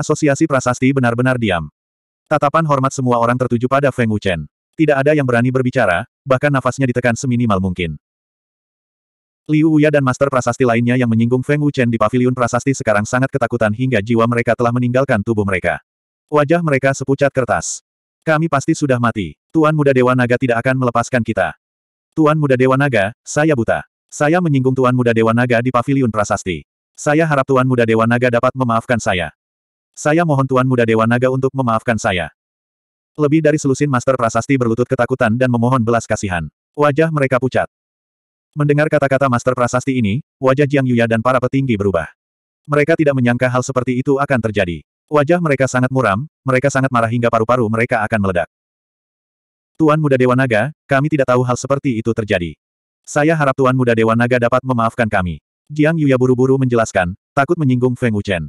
Asosiasi Prasasti benar-benar diam. Tatapan hormat semua orang tertuju pada Feng Wuchen. Tidak ada yang berani berbicara, bahkan nafasnya ditekan seminimal mungkin. Liu Wuya dan Master Prasasti lainnya yang menyinggung Feng Wuchen di paviliun Prasasti sekarang sangat ketakutan hingga jiwa mereka telah meninggalkan tubuh mereka. Wajah mereka sepucat kertas. Kami pasti sudah mati. Tuan Muda Dewa Naga tidak akan melepaskan kita. Tuan Muda Dewa Naga, saya buta. Saya menyinggung Tuan Muda Dewa Naga di paviliun Prasasti. Saya harap Tuan Muda Dewa Naga dapat memaafkan saya. Saya mohon Tuan Muda Dewa Naga untuk memaafkan saya. Lebih dari selusin Master Prasasti berlutut ketakutan dan memohon belas kasihan. Wajah mereka pucat. Mendengar kata-kata Master Prasasti ini, wajah Jiang Yuya dan para petinggi berubah. Mereka tidak menyangka hal seperti itu akan terjadi. Wajah mereka sangat muram, mereka sangat marah hingga paru-paru mereka akan meledak. Tuan Muda Dewa Naga, kami tidak tahu hal seperti itu terjadi. Saya harap Tuan Muda Dewa Naga dapat memaafkan kami. Jiang Yuya buru-buru menjelaskan, takut menyinggung Feng Wuchen.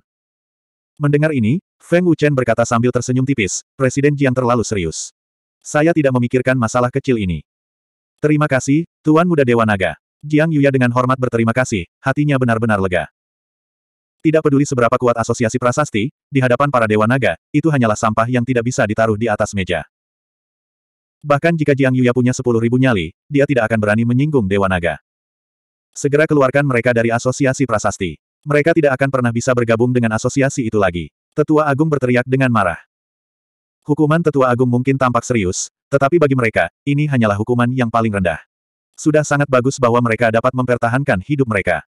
Mendengar ini, Feng Wuchen berkata sambil tersenyum tipis, Presiden Jiang terlalu serius. Saya tidak memikirkan masalah kecil ini. Terima kasih, Tuan Muda Dewa Naga. Jiang Yuya dengan hormat berterima kasih, hatinya benar-benar lega. Tidak peduli seberapa kuat asosiasi prasasti, di hadapan para Dewa Naga, itu hanyalah sampah yang tidak bisa ditaruh di atas meja. Bahkan jika Jiang Yuya punya sepuluh ribu nyali, dia tidak akan berani menyinggung Dewa Naga. Segera keluarkan mereka dari asosiasi prasasti. Mereka tidak akan pernah bisa bergabung dengan asosiasi itu lagi. Tetua Agung berteriak dengan marah. Hukuman Tetua Agung mungkin tampak serius, tetapi bagi mereka, ini hanyalah hukuman yang paling rendah. Sudah sangat bagus bahwa mereka dapat mempertahankan hidup mereka.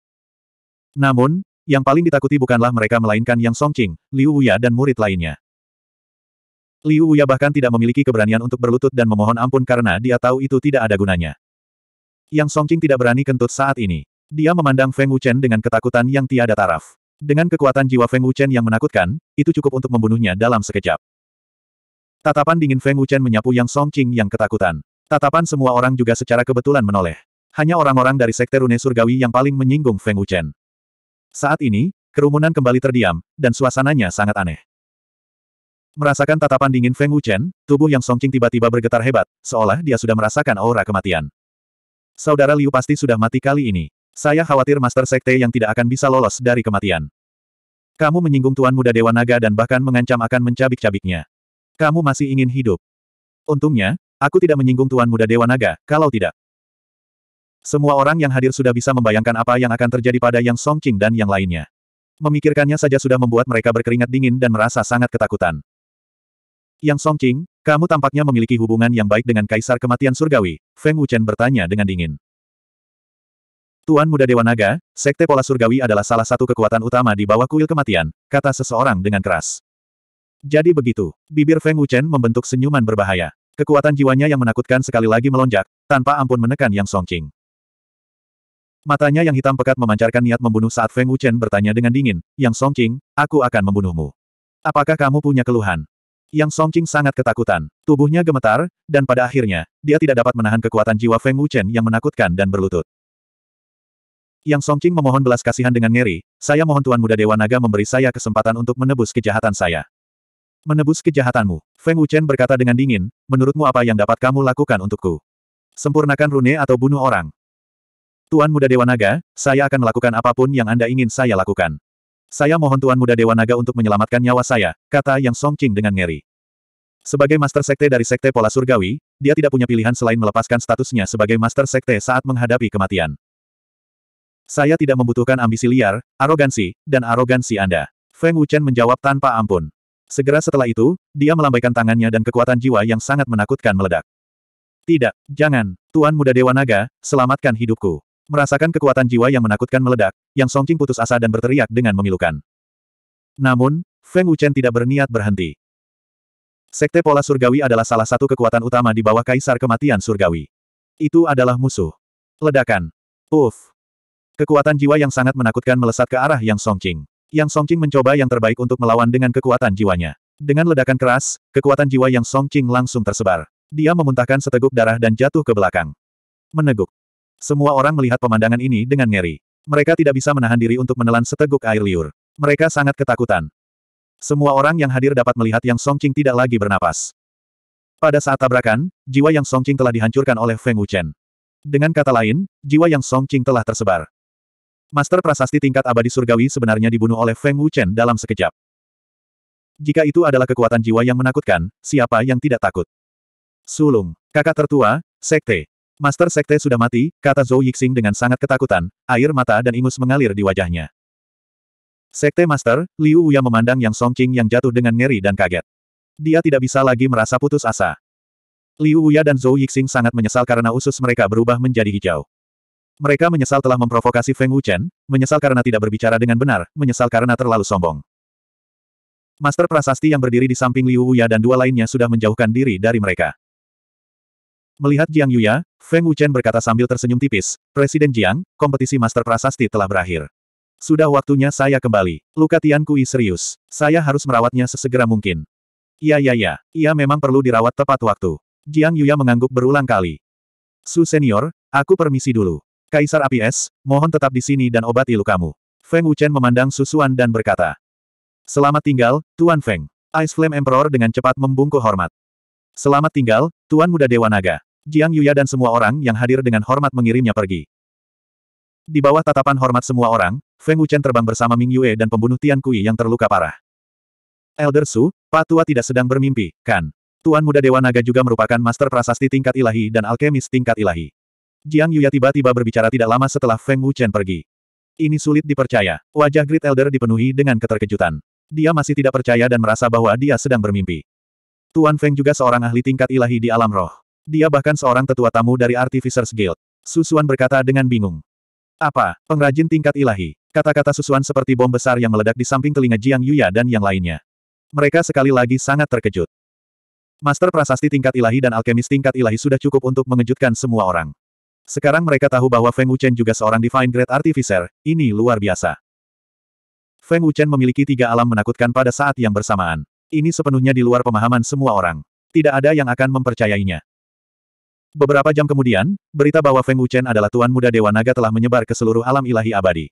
Namun, yang paling ditakuti bukanlah mereka melainkan Yang Songqing, Liu Wuya dan murid lainnya. Liu Wuya bahkan tidak memiliki keberanian untuk berlutut dan memohon ampun karena dia tahu itu tidak ada gunanya. Yang Songqing tidak berani kentut saat ini. Dia memandang Feng Wuchen dengan ketakutan yang tiada taraf. Dengan kekuatan jiwa Feng Wuchen yang menakutkan, itu cukup untuk membunuhnya dalam sekejap. Tatapan dingin Feng Wuchen menyapu Yang Song Qing yang ketakutan. Tatapan semua orang juga secara kebetulan menoleh. Hanya orang-orang dari Sekte Rune Surgawi yang paling menyinggung Feng Wuchen. Saat ini, kerumunan kembali terdiam, dan suasananya sangat aneh. Merasakan tatapan dingin Feng Wuchen, tubuh yang Song Qing tiba-tiba bergetar hebat, seolah dia sudah merasakan aura kematian. Saudara Liu pasti sudah mati kali ini. Saya khawatir Master Sekte yang tidak akan bisa lolos dari kematian. Kamu menyinggung Tuan Muda Dewa Naga dan bahkan mengancam akan mencabik-cabiknya. Kamu masih ingin hidup. Untungnya, aku tidak menyinggung Tuan Muda Dewa Naga, kalau tidak. Semua orang yang hadir sudah bisa membayangkan apa yang akan terjadi pada Yang Song Songqing dan yang lainnya. Memikirkannya saja sudah membuat mereka berkeringat dingin dan merasa sangat ketakutan. Yang Song Songqing, kamu tampaknya memiliki hubungan yang baik dengan Kaisar Kematian Surgawi, Feng Wuchen bertanya dengan dingin. Tuan Muda Dewa Naga, Sekte Pola Surgawi adalah salah satu kekuatan utama di bawah kuil kematian, kata seseorang dengan keras. Jadi begitu, bibir Feng Wuchen membentuk senyuman berbahaya. Kekuatan jiwanya yang menakutkan sekali lagi melonjak, tanpa ampun menekan Yang Songqing. Matanya yang hitam pekat memancarkan niat membunuh saat Feng Wuchen bertanya dengan dingin, Yang Songqing, aku akan membunuhmu. Apakah kamu punya keluhan? Yang Songqing sangat ketakutan, tubuhnya gemetar, dan pada akhirnya, dia tidak dapat menahan kekuatan jiwa Feng Wuchen yang menakutkan dan berlutut. Yang Songqing memohon belas kasihan dengan ngeri, saya mohon Tuan Muda Dewa Naga memberi saya kesempatan untuk menebus kejahatan saya. Menebus kejahatanmu, Feng Wuchen berkata dengan dingin, menurutmu apa yang dapat kamu lakukan untukku? Sempurnakan rune atau bunuh orang. Tuan Muda Dewa Naga, saya akan melakukan apapun yang Anda ingin saya lakukan. Saya mohon Tuan Muda Dewa Naga untuk menyelamatkan nyawa saya, kata Yang Songqing dengan ngeri. Sebagai Master Sekte dari Sekte Pola Surgawi, dia tidak punya pilihan selain melepaskan statusnya sebagai Master Sekte saat menghadapi kematian. Saya tidak membutuhkan ambisi liar, arogansi, dan arogansi Anda. Feng Wuchen menjawab tanpa ampun. Segera setelah itu, dia melambaikan tangannya dan kekuatan jiwa yang sangat menakutkan meledak. Tidak, jangan, Tuan Muda Dewa Naga, selamatkan hidupku. Merasakan kekuatan jiwa yang menakutkan meledak, Yang Songqing putus asa dan berteriak dengan memilukan. Namun, Feng Wuchen tidak berniat berhenti. Sekte pola surgawi adalah salah satu kekuatan utama di bawah Kaisar Kematian Surgawi. Itu adalah musuh. Ledakan. Uff. Kekuatan jiwa yang sangat menakutkan melesat ke arah Yang Songqing. Yang Songqing mencoba yang terbaik untuk melawan dengan kekuatan jiwanya. Dengan ledakan keras, kekuatan jiwa Yang Songqing langsung tersebar. Dia memuntahkan seteguk darah dan jatuh ke belakang. Meneguk. Semua orang melihat pemandangan ini dengan ngeri. Mereka tidak bisa menahan diri untuk menelan seteguk air liur. Mereka sangat ketakutan. Semua orang yang hadir dapat melihat Yang Songqing tidak lagi bernapas. Pada saat tabrakan, jiwa Yang Songqing telah dihancurkan oleh Feng Wuchen. Dengan kata lain, jiwa Yang Songqing telah tersebar. Master prasasti tingkat abadi surgawi sebenarnya dibunuh oleh Feng Wuchen dalam sekejap. Jika itu adalah kekuatan jiwa yang menakutkan, siapa yang tidak takut? Sulung, kakak tertua, sekte. Master sekte sudah mati, kata Zhou Yixing dengan sangat ketakutan, air mata dan ingus mengalir di wajahnya. Sekte Master, Liu Wuya memandang Yang Songqing yang jatuh dengan ngeri dan kaget. Dia tidak bisa lagi merasa putus asa. Liu Wuya dan Zhou Yixing sangat menyesal karena usus mereka berubah menjadi hijau. Mereka menyesal telah memprovokasi Feng Wuchen, menyesal karena tidak berbicara dengan benar, menyesal karena terlalu sombong. Master prasasti yang berdiri di samping Liu Wuya dan dua lainnya sudah menjauhkan diri dari mereka. Melihat Jiang Yuya, Feng Wuchen berkata sambil tersenyum tipis, Presiden Jiang, kompetisi Master Prasasti telah berakhir. Sudah waktunya saya kembali. Luka Tian Kui serius. Saya harus merawatnya sesegera mungkin. Iya iya iya, ia memang perlu dirawat tepat waktu. Jiang Yuya mengangguk berulang kali. Su Senior, aku permisi dulu. Kaisar Api Es, mohon tetap di sini dan obati lukamu. Feng Wuchen memandang Susuan dan berkata. Selamat tinggal, Tuan Feng. Ice Flame Emperor dengan cepat membungkuk hormat. Selamat tinggal, Tuan Muda Dewa Naga. Jiang Yuya dan semua orang yang hadir dengan hormat mengirimnya pergi. Di bawah tatapan hormat semua orang, Feng Wuchen terbang bersama Ming Yue dan pembunuh Tian Kui yang terluka parah. Elder Su, Pak Tua tidak sedang bermimpi, kan? Tuan Muda Dewa Naga juga merupakan master prasasti tingkat ilahi dan alkemis tingkat ilahi. Jiang Yuya tiba-tiba berbicara tidak lama setelah Feng Wuchen pergi. Ini sulit dipercaya. Wajah Great Elder dipenuhi dengan keterkejutan. Dia masih tidak percaya dan merasa bahwa dia sedang bermimpi. Tuan Feng juga seorang ahli tingkat ilahi di alam roh. Dia bahkan seorang tetua tamu dari Artificers Guild. Susuan berkata dengan bingung. Apa, pengrajin tingkat ilahi? Kata-kata susuan seperti bom besar yang meledak di samping telinga Jiang Yuya dan yang lainnya. Mereka sekali lagi sangat terkejut. Master prasasti tingkat ilahi dan alkemis tingkat ilahi sudah cukup untuk mengejutkan semua orang. Sekarang mereka tahu bahwa Feng Wuchen juga seorang Divine Great Artificer, ini luar biasa. Feng Wuchen memiliki tiga alam menakutkan pada saat yang bersamaan. Ini sepenuhnya di luar pemahaman semua orang. Tidak ada yang akan mempercayainya. Beberapa jam kemudian, berita bahwa Feng Wuchen adalah Tuan Muda Dewa Naga telah menyebar ke seluruh alam ilahi abadi.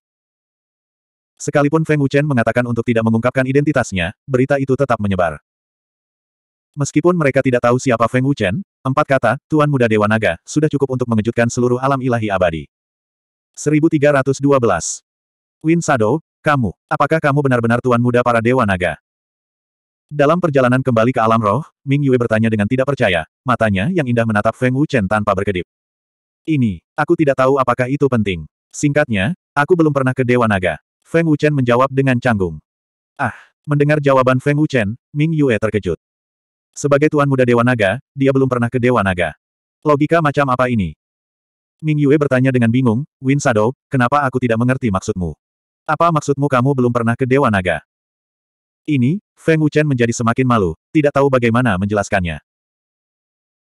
Sekalipun Feng Wuchen mengatakan untuk tidak mengungkapkan identitasnya, berita itu tetap menyebar. Meskipun mereka tidak tahu siapa Feng Wuchen, Empat kata, Tuan Muda Dewa Naga, sudah cukup untuk mengejutkan seluruh alam ilahi abadi. 1312. Win Sado, kamu, apakah kamu benar-benar Tuan Muda para Dewa Naga? Dalam perjalanan kembali ke alam roh, Ming Yue bertanya dengan tidak percaya, matanya yang indah menatap Feng Wuchen tanpa berkedip. Ini, aku tidak tahu apakah itu penting. Singkatnya, aku belum pernah ke Dewa Naga. Feng Wuchen menjawab dengan canggung. Ah, mendengar jawaban Feng Wuchen, Ming Yue terkejut. Sebagai tuan muda Dewa Naga, dia belum pernah ke Dewa Naga. Logika macam apa ini? Ming Yue bertanya dengan bingung, Win Shadow, kenapa aku tidak mengerti maksudmu? Apa maksudmu kamu belum pernah ke Dewa Naga? Ini, Feng Wuchen menjadi semakin malu, tidak tahu bagaimana menjelaskannya.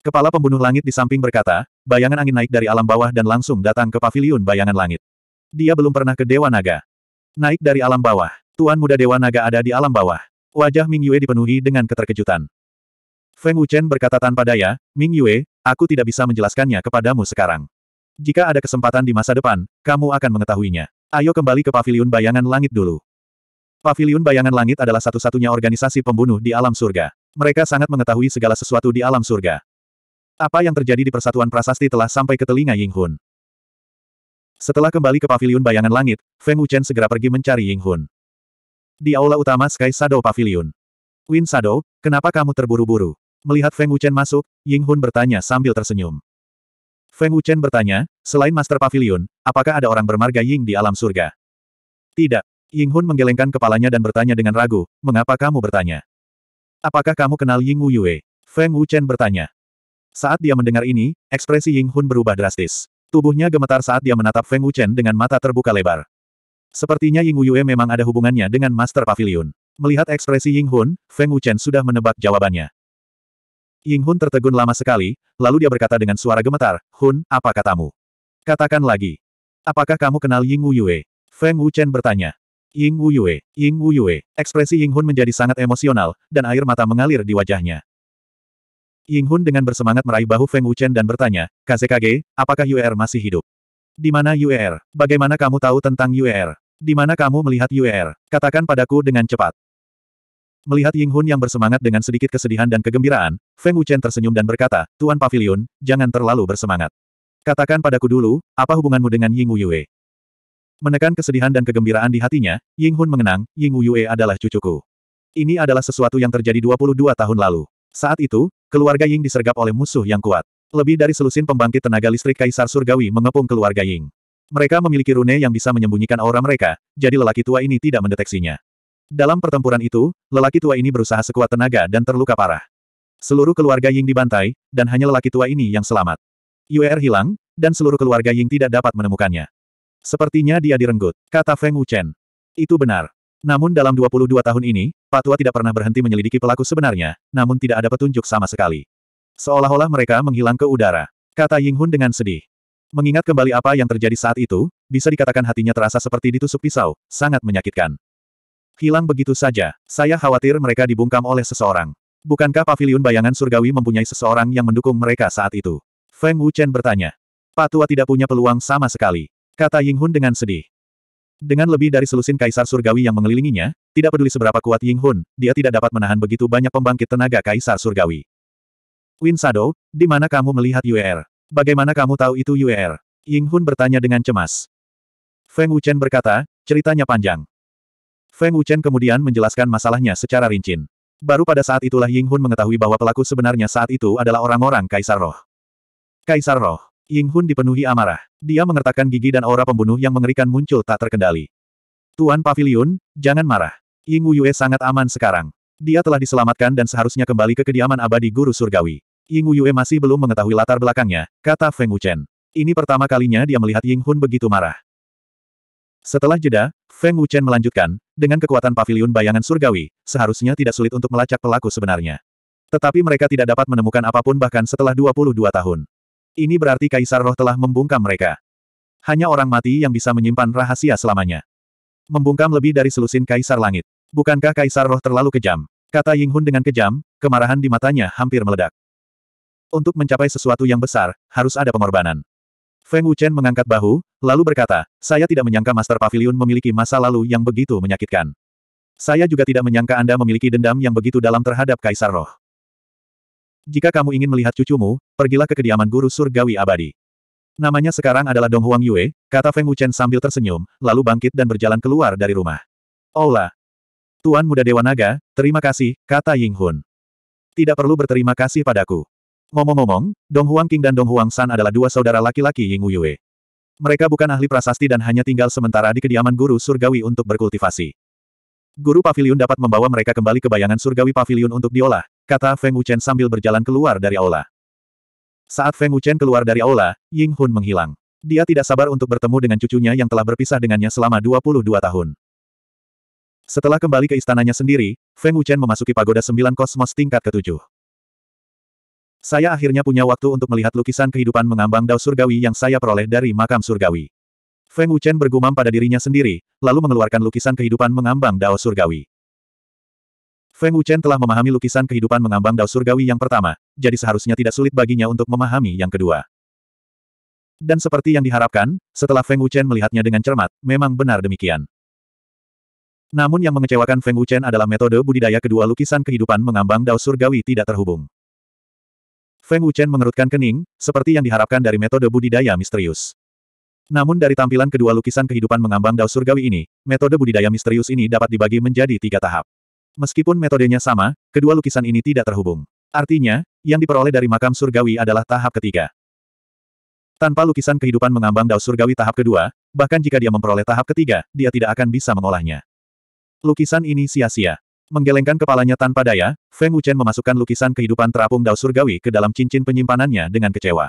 Kepala pembunuh langit di samping berkata, bayangan angin naik dari alam bawah dan langsung datang ke paviliun bayangan langit. Dia belum pernah ke Dewa Naga. Naik dari alam bawah, Tuan Muda Dewa Naga ada di alam bawah. Wajah Ming Yue dipenuhi dengan keterkejutan. Feng Wuchen berkata tanpa daya, Ming Yue, aku tidak bisa menjelaskannya kepadamu sekarang. Jika ada kesempatan di masa depan, kamu akan mengetahuinya. Ayo kembali ke Paviliun Bayangan Langit dulu. Paviliun Bayangan Langit adalah satu-satunya organisasi pembunuh di alam surga. Mereka sangat mengetahui segala sesuatu di alam surga. Apa yang terjadi di persatuan prasasti telah sampai ke telinga Ying Hun. Setelah kembali ke paviliun bayangan langit, Feng Wuchen segera pergi mencari Ying Hun. Di aula utama Sky Shadow Pavilion. Win Shadow, kenapa kamu terburu-buru? Melihat Feng Wuchen masuk, Ying Hun bertanya sambil tersenyum. Feng Wuchen bertanya, selain Master Pavilion, apakah ada orang bermarga Ying di alam surga? Tidak. Ying Hun menggelengkan kepalanya dan bertanya dengan ragu, mengapa kamu bertanya? Apakah kamu kenal Ying Wu Yue? Feng Wuchen bertanya. Saat dia mendengar ini, ekspresi Ying Hun berubah drastis. Tubuhnya gemetar saat dia menatap Feng Wuchen dengan mata terbuka lebar. Sepertinya Ying Wu Yue memang ada hubungannya dengan Master Pavilion. Melihat ekspresi Ying Hun, Feng Wuchen sudah menebak jawabannya. Ying Hun tertegun lama sekali, lalu dia berkata dengan suara gemetar, Hun, apa katamu? Katakan lagi. Apakah kamu kenal Ying Wu Yue? Feng Wu Chen bertanya. Ying Wu Yue, Ying Wu Yue, ekspresi Ying Hun menjadi sangat emosional, dan air mata mengalir di wajahnya. Ying Hun dengan bersemangat meraih bahu Feng Wu Chen dan bertanya, KZKG, apakah UER masih hidup? Di mana UER? Bagaimana kamu tahu tentang UER? Di mana kamu melihat UER? Katakan padaku dengan cepat. Melihat Ying Hun yang bersemangat dengan sedikit kesedihan dan kegembiraan, Feng Wuchen tersenyum dan berkata, Tuan Pavilion, jangan terlalu bersemangat. Katakan padaku dulu, apa hubunganmu dengan Ying Yue? Menekan kesedihan dan kegembiraan di hatinya, Ying Hun mengenang, Ying Yue adalah cucuku. Ini adalah sesuatu yang terjadi 22 tahun lalu. Saat itu, keluarga Ying disergap oleh musuh yang kuat. Lebih dari selusin pembangkit tenaga listrik Kaisar Surgawi mengepung keluarga Ying. Mereka memiliki rune yang bisa menyembunyikan aura mereka, jadi lelaki tua ini tidak mendeteksinya. Dalam pertempuran itu, lelaki tua ini berusaha sekuat tenaga dan terluka parah. Seluruh keluarga Ying dibantai, dan hanya lelaki tua ini yang selamat. Yuer hilang, dan seluruh keluarga Ying tidak dapat menemukannya. Sepertinya dia direnggut, kata Feng Wuchen. Itu benar. Namun dalam 22 tahun ini, Pak tua tidak pernah berhenti menyelidiki pelaku sebenarnya, namun tidak ada petunjuk sama sekali. Seolah-olah mereka menghilang ke udara, kata Ying Hun dengan sedih. Mengingat kembali apa yang terjadi saat itu, bisa dikatakan hatinya terasa seperti ditusuk pisau, sangat menyakitkan. Hilang begitu saja. Saya khawatir mereka dibungkam oleh seseorang. Bukankah paviliun bayangan surgawi mempunyai seseorang yang mendukung mereka saat itu? Feng Wuchen bertanya. Patua tidak punya peluang sama sekali. Kata Ying Hun dengan sedih. Dengan lebih dari selusin kaisar surgawi yang mengelilinginya, tidak peduli seberapa kuat Ying Hun, dia tidak dapat menahan begitu banyak pembangkit tenaga kaisar surgawi. Win Sado, di mana kamu melihat UER? Bagaimana kamu tahu itu UER? Ying Hun bertanya dengan cemas. Feng Wuchen berkata, ceritanya panjang. Feng Wuchen kemudian menjelaskan masalahnya secara rinci. Baru pada saat itulah Ying Hun mengetahui bahwa pelaku sebenarnya saat itu adalah orang-orang Kaisar Roh. Kaisar Roh, Ying Hun dipenuhi amarah. Dia mengertakkan gigi dan aura pembunuh yang mengerikan muncul tak terkendali. Tuan Pavilion, jangan marah. Ying Yue sangat aman sekarang. Dia telah diselamatkan dan seharusnya kembali ke kediaman abadi guru surgawi. Ying Yue masih belum mengetahui latar belakangnya, kata Feng Wuchen. Ini pertama kalinya dia melihat Ying Hun begitu marah. Setelah jeda, Feng Wuchen melanjutkan, dengan kekuatan pavilion bayangan surgawi, seharusnya tidak sulit untuk melacak pelaku sebenarnya. Tetapi mereka tidak dapat menemukan apapun bahkan setelah 22 tahun. Ini berarti Kaisar Roh telah membungkam mereka. Hanya orang mati yang bisa menyimpan rahasia selamanya. Membungkam lebih dari selusin Kaisar Langit. Bukankah Kaisar Roh terlalu kejam? Kata Ying Hun dengan kejam, kemarahan di matanya hampir meledak. Untuk mencapai sesuatu yang besar, harus ada pengorbanan. Feng Wuchen mengangkat bahu, lalu berkata, saya tidak menyangka Master Pavilion memiliki masa lalu yang begitu menyakitkan. Saya juga tidak menyangka Anda memiliki dendam yang begitu dalam terhadap Kaisar Roh. Jika kamu ingin melihat cucumu, pergilah ke kediaman guru surgawi abadi. Namanya sekarang adalah Dong Huang Yue, kata Feng Wuchen sambil tersenyum, lalu bangkit dan berjalan keluar dari rumah. Ola. Tuan Muda Dewa Naga, terima kasih, kata Ying Hun. Tidak perlu berterima kasih padaku. Ngomong-ngomong, Dong Huang King dan Dong Huang San adalah dua saudara laki-laki Ying Uyue. Mereka bukan ahli prasasti dan hanya tinggal sementara di kediaman guru surgawi untuk berkultivasi. Guru pavilion dapat membawa mereka kembali ke bayangan surgawi pavilion untuk diolah, kata Feng Wuchen sambil berjalan keluar dari aula. Saat Feng Wuchen keluar dari aula, Ying Hun menghilang. Dia tidak sabar untuk bertemu dengan cucunya yang telah berpisah dengannya selama 22 tahun. Setelah kembali ke istananya sendiri, Feng Wuchen memasuki pagoda sembilan kosmos tingkat ketujuh. Saya akhirnya punya waktu untuk melihat lukisan kehidupan mengambang dao surgawi yang saya peroleh dari makam surgawi. Feng Wuchen bergumam pada dirinya sendiri, lalu mengeluarkan lukisan kehidupan mengambang dao surgawi. Feng Wuchen telah memahami lukisan kehidupan mengambang dao surgawi yang pertama, jadi seharusnya tidak sulit baginya untuk memahami yang kedua. Dan seperti yang diharapkan, setelah Feng Wuchen melihatnya dengan cermat, memang benar demikian. Namun yang mengecewakan Feng Wuchen adalah metode budidaya kedua lukisan kehidupan mengambang dao surgawi tidak terhubung. Feng Wuchen mengerutkan kening, seperti yang diharapkan dari metode budidaya misterius. Namun dari tampilan kedua lukisan kehidupan mengambang dao surgawi ini, metode budidaya misterius ini dapat dibagi menjadi tiga tahap. Meskipun metodenya sama, kedua lukisan ini tidak terhubung. Artinya, yang diperoleh dari makam surgawi adalah tahap ketiga. Tanpa lukisan kehidupan mengambang dao surgawi tahap kedua, bahkan jika dia memperoleh tahap ketiga, dia tidak akan bisa mengolahnya. Lukisan ini sia-sia. Menggelengkan kepalanya tanpa daya, Feng Wuchen memasukkan lukisan kehidupan terapung dao surgawi ke dalam cincin penyimpanannya dengan kecewa.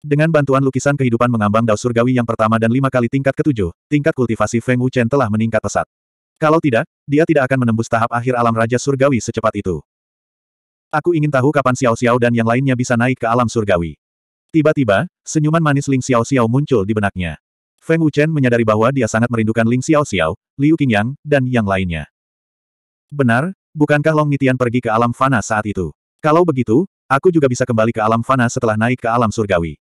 Dengan bantuan lukisan kehidupan mengambang dao surgawi yang pertama dan lima kali tingkat ketujuh, tingkat kultivasi Feng Wuchen telah meningkat pesat. Kalau tidak, dia tidak akan menembus tahap akhir alam Raja Surgawi secepat itu. Aku ingin tahu kapan Xiao Xiao dan yang lainnya bisa naik ke alam surgawi. Tiba-tiba, senyuman manis Ling Xiao Xiao muncul di benaknya. Feng Wuchen menyadari bahwa dia sangat merindukan Ling Xiao Xiao, Liu Qingyang, dan yang lainnya. Benar, bukankah Long Nitian pergi ke alam fana saat itu? Kalau begitu, aku juga bisa kembali ke alam fana setelah naik ke alam surgawi.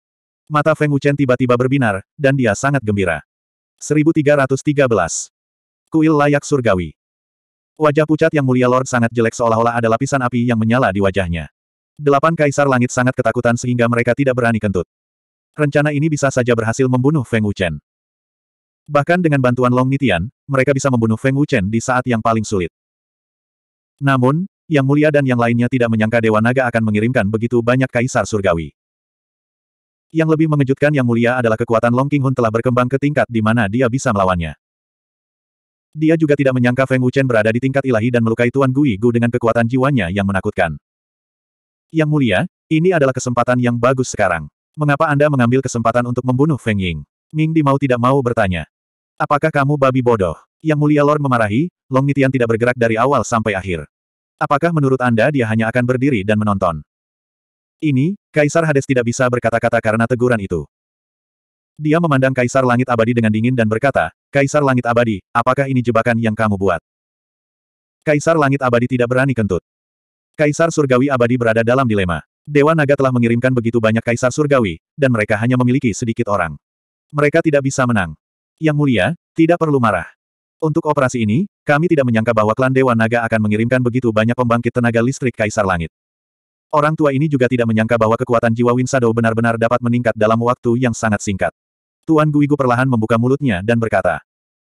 Mata Feng Wuchen tiba-tiba berbinar, dan dia sangat gembira. 1313. Kuil layak surgawi. Wajah pucat yang mulia Lord sangat jelek seolah-olah ada lapisan api yang menyala di wajahnya. Delapan kaisar langit sangat ketakutan sehingga mereka tidak berani kentut. Rencana ini bisa saja berhasil membunuh Feng Wuchen. Bahkan dengan bantuan Long Nitian, mereka bisa membunuh Feng Wuchen di saat yang paling sulit. Namun, Yang Mulia dan yang lainnya tidak menyangka Dewa Naga akan mengirimkan begitu banyak kaisar surgawi. Yang lebih mengejutkan Yang Mulia adalah kekuatan Long King Hun telah berkembang ke tingkat di mana dia bisa melawannya. Dia juga tidak menyangka Feng Wuchen berada di tingkat ilahi dan melukai Tuan Gui Gu dengan kekuatan jiwanya yang menakutkan. Yang Mulia, ini adalah kesempatan yang bagus sekarang. Mengapa Anda mengambil kesempatan untuk membunuh Feng Ying? Ming Di mau tidak mau bertanya. Apakah kamu babi bodoh? Yang mulia Lord memarahi, Long Nitian tidak bergerak dari awal sampai akhir. Apakah menurut Anda dia hanya akan berdiri dan menonton? Ini, Kaisar Hades tidak bisa berkata-kata karena teguran itu. Dia memandang Kaisar Langit Abadi dengan dingin dan berkata, Kaisar Langit Abadi, apakah ini jebakan yang kamu buat? Kaisar Langit Abadi tidak berani kentut. Kaisar Surgawi Abadi berada dalam dilema. Dewa Naga telah mengirimkan begitu banyak Kaisar Surgawi, dan mereka hanya memiliki sedikit orang. Mereka tidak bisa menang. Yang mulia, tidak perlu marah. Untuk operasi ini, kami tidak menyangka bahwa klan Dewa Naga akan mengirimkan begitu banyak pembangkit tenaga listrik Kaisar Langit. Orang tua ini juga tidak menyangka bahwa kekuatan jiwa Winsado benar-benar dapat meningkat dalam waktu yang sangat singkat. Tuan Guigu perlahan membuka mulutnya dan berkata,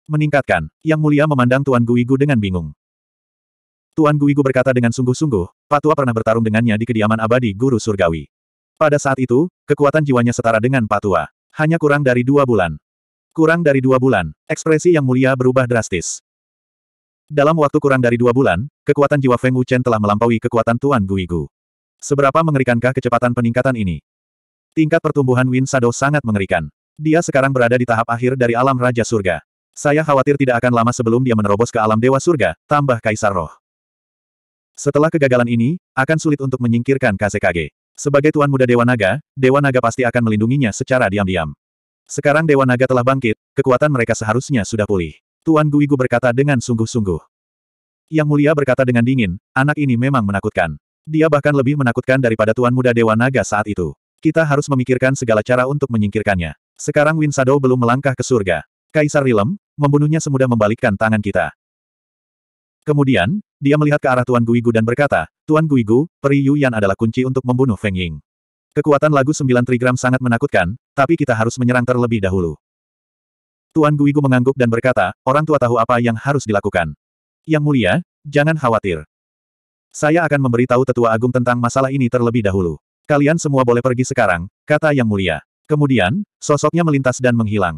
Meningkatkan, Yang Mulia memandang Tuan Guigu dengan bingung. Tuan Guigu berkata dengan sungguh-sungguh, Patua pernah bertarung dengannya di kediaman abadi Guru Surgawi. Pada saat itu, kekuatan jiwanya setara dengan Patua. Hanya kurang dari dua bulan. Kurang dari dua bulan, ekspresi yang mulia berubah drastis. Dalam waktu kurang dari dua bulan, kekuatan jiwa Feng Wuchen telah melampaui kekuatan Tuan Guigu. Seberapa mengerikankah kecepatan peningkatan ini? Tingkat pertumbuhan Win Sado sangat mengerikan. Dia sekarang berada di tahap akhir dari alam Raja Surga. Saya khawatir tidak akan lama sebelum dia menerobos ke alam Dewa Surga, tambah Kaisar Roh. Setelah kegagalan ini, akan sulit untuk menyingkirkan Kasekage. Sebagai Tuan Muda Dewa Naga, Dewa Naga pasti akan melindunginya secara diam-diam. Sekarang Dewa Naga telah bangkit, kekuatan mereka seharusnya sudah pulih. Tuan Guigu berkata dengan sungguh-sungguh. Yang mulia berkata dengan dingin, anak ini memang menakutkan. Dia bahkan lebih menakutkan daripada Tuan Muda Dewa Naga saat itu. Kita harus memikirkan segala cara untuk menyingkirkannya. Sekarang Win Shadow belum melangkah ke surga. Kaisar Rilem, membunuhnya semudah membalikkan tangan kita. Kemudian, dia melihat ke arah Tuan Guigu dan berkata, Tuan Guigu, Peri Yan adalah kunci untuk membunuh Feng Ying. Kekuatan lagu sembilan trigram sangat menakutkan, tapi kita harus menyerang terlebih dahulu. Tuan Guigu mengangguk dan berkata, orang tua tahu apa yang harus dilakukan. Yang mulia, jangan khawatir. Saya akan memberitahu tetua agung tentang masalah ini terlebih dahulu. Kalian semua boleh pergi sekarang, kata Yang Mulia. Kemudian, sosoknya melintas dan menghilang.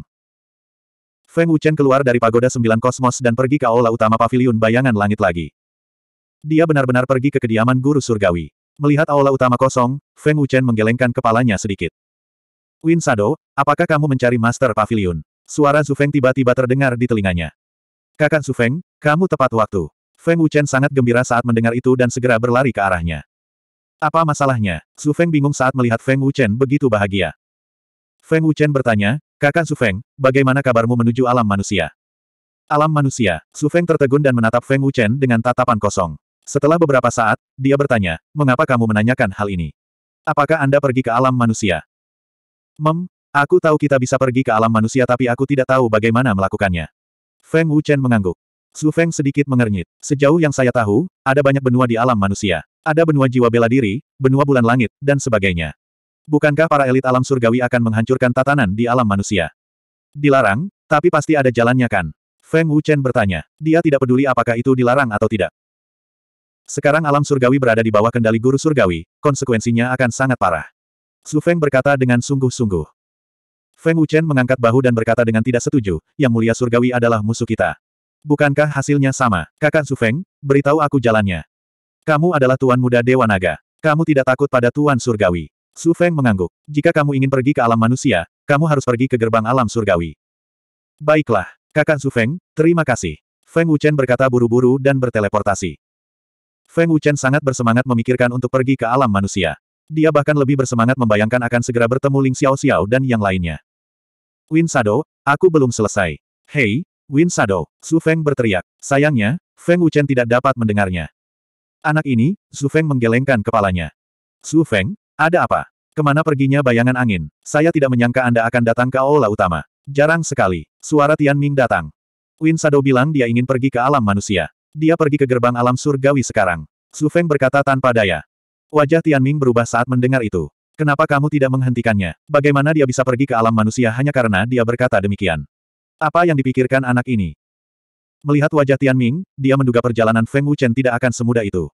Feng Wuchen keluar dari pagoda sembilan kosmos dan pergi ke aula utama paviliun bayangan langit lagi. Dia benar-benar pergi ke kediaman guru surgawi. Melihat aula utama kosong, Feng Wuchen menggelengkan kepalanya sedikit. Win Sado, apakah kamu mencari Master Pavilion? Suara Feng tiba-tiba terdengar di telinganya. Kakak Feng, kamu tepat waktu. Feng Wuchen sangat gembira saat mendengar itu dan segera berlari ke arahnya. Apa masalahnya? Feng bingung saat melihat Feng Wuchen begitu bahagia. Feng Wuchen bertanya, Kakak Feng, bagaimana kabarmu menuju alam manusia? Alam manusia, Su Feng tertegun dan menatap Feng Wuchen dengan tatapan kosong. Setelah beberapa saat, dia bertanya, mengapa kamu menanyakan hal ini? Apakah Anda pergi ke alam manusia? Mem, aku tahu kita bisa pergi ke alam manusia tapi aku tidak tahu bagaimana melakukannya. Feng Wuchen mengangguk. Su Feng sedikit mengernyit. Sejauh yang saya tahu, ada banyak benua di alam manusia. Ada benua jiwa bela diri, benua bulan langit, dan sebagainya. Bukankah para elit alam surgawi akan menghancurkan tatanan di alam manusia? Dilarang, tapi pasti ada jalannya kan? Feng Wuchen bertanya. Dia tidak peduli apakah itu dilarang atau tidak. Sekarang alam surgawi berada di bawah kendali guru surgawi, konsekuensinya akan sangat parah. Su Feng berkata dengan sungguh-sungguh. Feng Wuchen mengangkat bahu dan berkata dengan tidak setuju, yang mulia surgawi adalah musuh kita. Bukankah hasilnya sama? Kakak Su Feng, beritahu aku jalannya. Kamu adalah tuan muda Dewa Naga. Kamu tidak takut pada tuan surgawi. Su Feng mengangguk. Jika kamu ingin pergi ke alam manusia, kamu harus pergi ke gerbang alam surgawi. Baiklah, kakak Su Feng, terima kasih. Feng Wuchen berkata buru-buru dan berteleportasi. Feng Wuchen sangat bersemangat memikirkan untuk pergi ke alam manusia. Dia bahkan lebih bersemangat membayangkan akan segera bertemu Ling Xiao Xiao dan yang lainnya. Win Sado, aku belum selesai. Hei, Win Sado, Su Feng berteriak. Sayangnya, Feng Wuchen tidak dapat mendengarnya. Anak ini, Su Feng menggelengkan kepalanya. Su Feng, ada apa? Kemana perginya bayangan angin? Saya tidak menyangka Anda akan datang ke aula utama. Jarang sekali. Suara Tian Ming datang. Win Sado bilang dia ingin pergi ke alam manusia. Dia pergi ke gerbang alam surgawi sekarang. Su Feng berkata tanpa daya. Wajah Tianming berubah saat mendengar itu. Kenapa kamu tidak menghentikannya? Bagaimana dia bisa pergi ke alam manusia hanya karena dia berkata demikian? Apa yang dipikirkan anak ini? Melihat wajah Tianming, dia menduga perjalanan Feng Wuchen tidak akan semudah itu.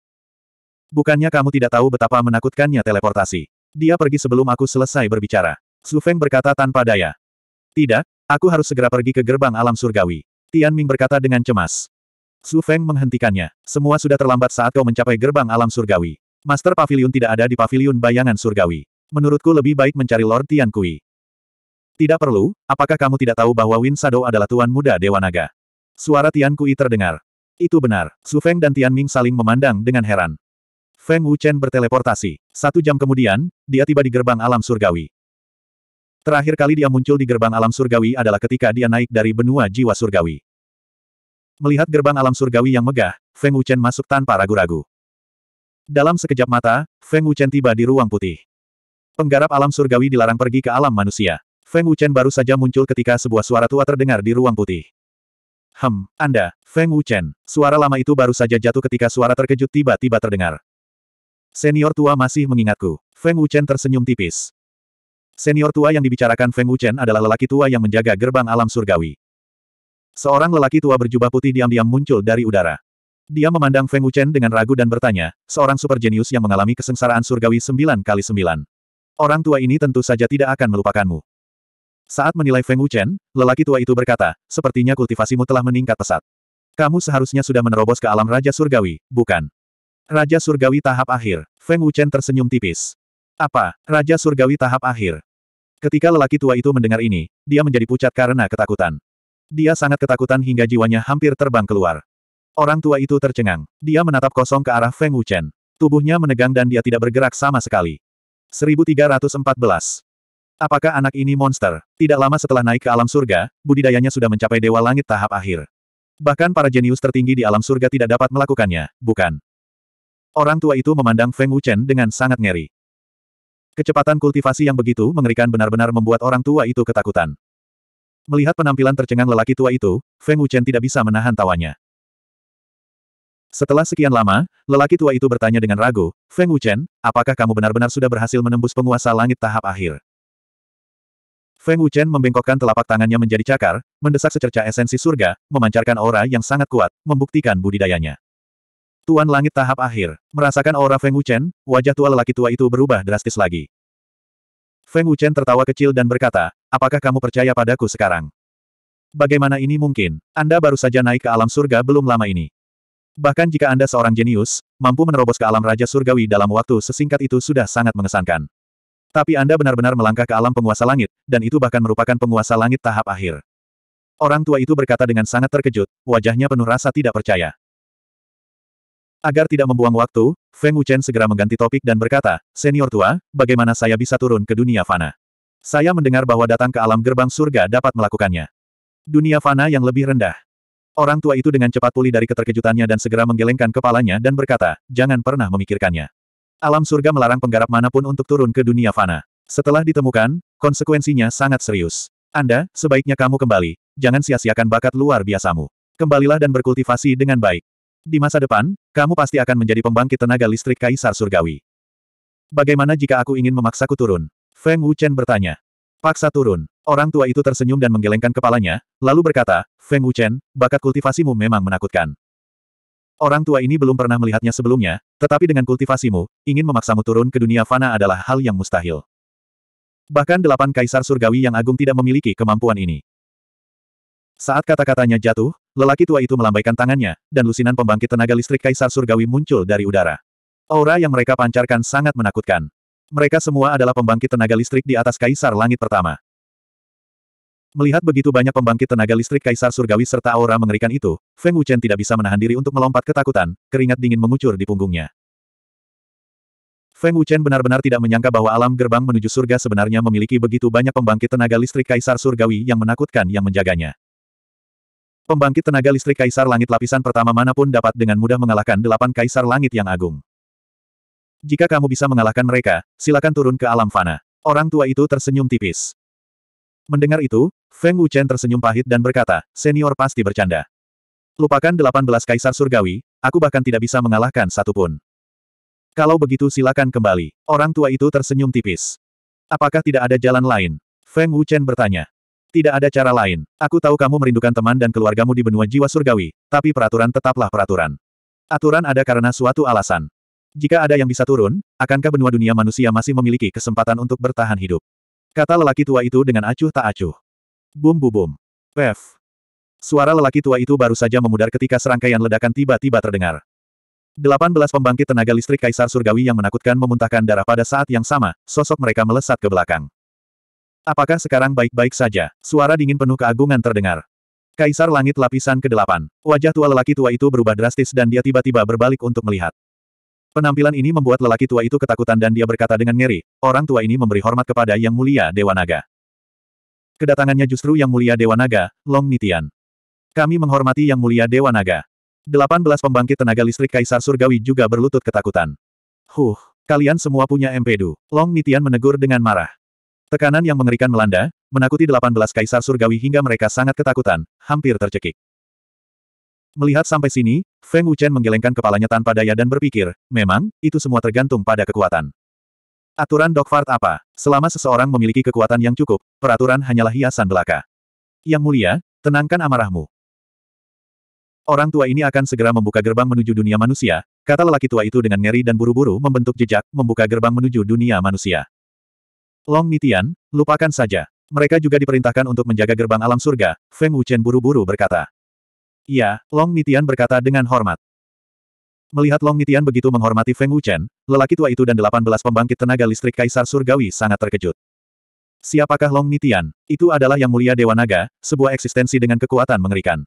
Bukannya kamu tidak tahu betapa menakutkannya teleportasi. Dia pergi sebelum aku selesai berbicara. Su Feng berkata tanpa daya. Tidak, aku harus segera pergi ke gerbang alam surgawi. Tian Ming berkata dengan cemas. Su Feng menghentikannya. Semua sudah terlambat saat kau mencapai gerbang alam surgawi. Master Pavilion tidak ada di Pavilion Bayangan Surgawi. Menurutku lebih baik mencari Lord Tian Kui. Tidak perlu, apakah kamu tidak tahu bahwa Win Sado adalah tuan muda Dewa Naga? Suara Tian Kui terdengar. Itu benar. Su Feng dan Tian Ming saling memandang dengan heran. Feng Wuchen berteleportasi. Satu jam kemudian, dia tiba di gerbang alam surgawi. Terakhir kali dia muncul di gerbang alam surgawi adalah ketika dia naik dari benua jiwa surgawi. Melihat gerbang alam surgawi yang megah, Feng Wuchen masuk tanpa ragu-ragu. Dalam sekejap mata, Feng Wuchen tiba di ruang putih. Penggarap alam surgawi dilarang pergi ke alam manusia. Feng Wuchen baru saja muncul ketika sebuah suara tua terdengar di ruang putih. Hem, Anda, Feng Wuchen. Suara lama itu baru saja jatuh ketika suara terkejut tiba-tiba terdengar. Senior tua masih mengingatku. Feng Wuchen tersenyum tipis. Senior tua yang dibicarakan Feng Wuchen adalah lelaki tua yang menjaga gerbang alam surgawi. Seorang lelaki tua berjubah putih diam-diam muncul dari udara. Dia memandang Feng Wuchen dengan ragu dan bertanya, seorang super jenius yang mengalami kesengsaraan surgawi sembilan kali sembilan. Orang tua ini tentu saja tidak akan melupakanmu. Saat menilai Feng Wuchen, lelaki tua itu berkata, sepertinya kultivasimu telah meningkat pesat. Kamu seharusnya sudah menerobos ke alam Raja Surgawi, bukan? Raja Surgawi tahap akhir. Feng Wuchen tersenyum tipis. Apa? Raja Surgawi tahap akhir. Ketika lelaki tua itu mendengar ini, dia menjadi pucat karena ketakutan. Dia sangat ketakutan hingga jiwanya hampir terbang keluar. Orang tua itu tercengang. Dia menatap kosong ke arah Feng Wuchen. Tubuhnya menegang dan dia tidak bergerak sama sekali. 1314. Apakah anak ini monster? Tidak lama setelah naik ke alam surga, budidayanya sudah mencapai dewa langit tahap akhir. Bahkan para jenius tertinggi di alam surga tidak dapat melakukannya, bukan? Orang tua itu memandang Feng Wuchen dengan sangat ngeri. Kecepatan kultivasi yang begitu mengerikan benar-benar membuat orang tua itu ketakutan. Melihat penampilan tercengang lelaki tua itu, Feng Wuchen tidak bisa menahan tawanya. Setelah sekian lama, lelaki tua itu bertanya dengan ragu, Feng Wuchen, apakah kamu benar-benar sudah berhasil menembus penguasa langit tahap akhir? Feng Wuchen membengkokkan telapak tangannya menjadi cakar, mendesak secerca esensi surga, memancarkan aura yang sangat kuat, membuktikan budidayanya. Tuan langit tahap akhir, merasakan aura Feng Wuchen, wajah tua lelaki tua itu berubah drastis lagi. Feng Wuchen tertawa kecil dan berkata, Apakah kamu percaya padaku sekarang? Bagaimana ini mungkin? Anda baru saja naik ke alam surga belum lama ini. Bahkan jika Anda seorang jenius, mampu menerobos ke alam Raja Surgawi dalam waktu sesingkat itu sudah sangat mengesankan. Tapi Anda benar-benar melangkah ke alam penguasa langit, dan itu bahkan merupakan penguasa langit tahap akhir. Orang tua itu berkata dengan sangat terkejut, wajahnya penuh rasa tidak percaya. Agar tidak membuang waktu, Feng Wuchen segera mengganti topik dan berkata, Senior tua, bagaimana saya bisa turun ke dunia fana? Saya mendengar bahwa datang ke alam gerbang surga dapat melakukannya. Dunia fana yang lebih rendah. Orang tua itu dengan cepat pulih dari keterkejutannya dan segera menggelengkan kepalanya dan berkata, jangan pernah memikirkannya. Alam surga melarang penggarap manapun untuk turun ke dunia fana. Setelah ditemukan, konsekuensinya sangat serius. Anda, sebaiknya kamu kembali. Jangan sia-siakan bakat luar biasamu. Kembalilah dan berkultivasi dengan baik. Di masa depan, kamu pasti akan menjadi pembangkit tenaga listrik kaisar surgawi. Bagaimana jika aku ingin memaksaku turun? Feng Wuchen bertanya. Paksa turun. Orang tua itu tersenyum dan menggelengkan kepalanya, lalu berkata, Feng Wuchen, bakat kultivasimu memang menakutkan. Orang tua ini belum pernah melihatnya sebelumnya, tetapi dengan kultivasimu, ingin memaksamu turun ke dunia fana adalah hal yang mustahil. Bahkan delapan kaisar surgawi yang agung tidak memiliki kemampuan ini. Saat kata-katanya jatuh, lelaki tua itu melambaikan tangannya, dan lusinan pembangkit tenaga listrik kaisar surgawi muncul dari udara. Aura yang mereka pancarkan sangat menakutkan. Mereka semua adalah pembangkit tenaga listrik di atas Kaisar Langit Pertama. Melihat begitu banyak pembangkit tenaga listrik Kaisar Surgawi serta aura mengerikan itu, Feng Wuchen tidak bisa menahan diri untuk melompat ketakutan, keringat dingin mengucur di punggungnya. Feng Wuchen benar-benar tidak menyangka bahwa alam gerbang menuju surga sebenarnya memiliki begitu banyak pembangkit tenaga listrik Kaisar Surgawi yang menakutkan yang menjaganya. Pembangkit tenaga listrik Kaisar Langit lapisan pertama manapun dapat dengan mudah mengalahkan delapan Kaisar Langit yang agung. Jika kamu bisa mengalahkan mereka, silakan turun ke alam fana. Orang tua itu tersenyum tipis. Mendengar itu, Feng Wuchen tersenyum pahit dan berkata, senior pasti bercanda. Lupakan 18 kaisar surgawi, aku bahkan tidak bisa mengalahkan satupun. Kalau begitu silakan kembali. Orang tua itu tersenyum tipis. Apakah tidak ada jalan lain? Feng Wuchen bertanya. Tidak ada cara lain. Aku tahu kamu merindukan teman dan keluargamu di benua jiwa surgawi, tapi peraturan tetaplah peraturan. Aturan ada karena suatu alasan. Jika ada yang bisa turun, akankah benua dunia manusia masih memiliki kesempatan untuk bertahan hidup? Kata lelaki tua itu dengan acuh tak acuh. Bum bum bum. Pef. Suara lelaki tua itu baru saja memudar ketika serangkaian ledakan tiba-tiba terdengar. 18 pembangkit tenaga listrik Kaisar Surgawi yang menakutkan memuntahkan darah pada saat yang sama, sosok mereka melesat ke belakang. Apakah sekarang baik-baik saja? Suara dingin penuh keagungan terdengar. Kaisar Langit Lapisan ke-8. Wajah tua lelaki tua itu berubah drastis dan dia tiba-tiba berbalik untuk melihat. Penampilan ini membuat lelaki tua itu ketakutan dan dia berkata dengan ngeri, orang tua ini memberi hormat kepada Yang Mulia Dewa Naga. Kedatangannya justru Yang Mulia Dewa Naga, Long Nitian. Kami menghormati Yang Mulia Dewa Naga. 18 pembangkit tenaga listrik Kaisar Surgawi juga berlutut ketakutan. Huh, kalian semua punya empedu. Long Nitian menegur dengan marah. Tekanan yang mengerikan melanda, menakuti 18 kaisar surgawi hingga mereka sangat ketakutan, hampir tercekik. Melihat sampai sini, Feng Wuchen menggelengkan kepalanya tanpa daya dan berpikir, memang, itu semua tergantung pada kekuatan. Aturan Dogfart apa? Selama seseorang memiliki kekuatan yang cukup, peraturan hanyalah hiasan belaka. Yang mulia, tenangkan amarahmu. Orang tua ini akan segera membuka gerbang menuju dunia manusia, kata lelaki tua itu dengan ngeri dan buru-buru membentuk jejak, membuka gerbang menuju dunia manusia. Long Nitian, lupakan saja. Mereka juga diperintahkan untuk menjaga gerbang alam surga, Feng Wuchen buru-buru berkata. Iya, Long Nitian berkata dengan hormat. Melihat Long Nitian begitu menghormati Feng Wuchen, lelaki tua itu dan delapan belas pembangkit tenaga listrik Kaisar Surgawi sangat terkejut. Siapakah Long Nitian? Itu adalah Yang Mulia Dewa Naga, sebuah eksistensi dengan kekuatan mengerikan.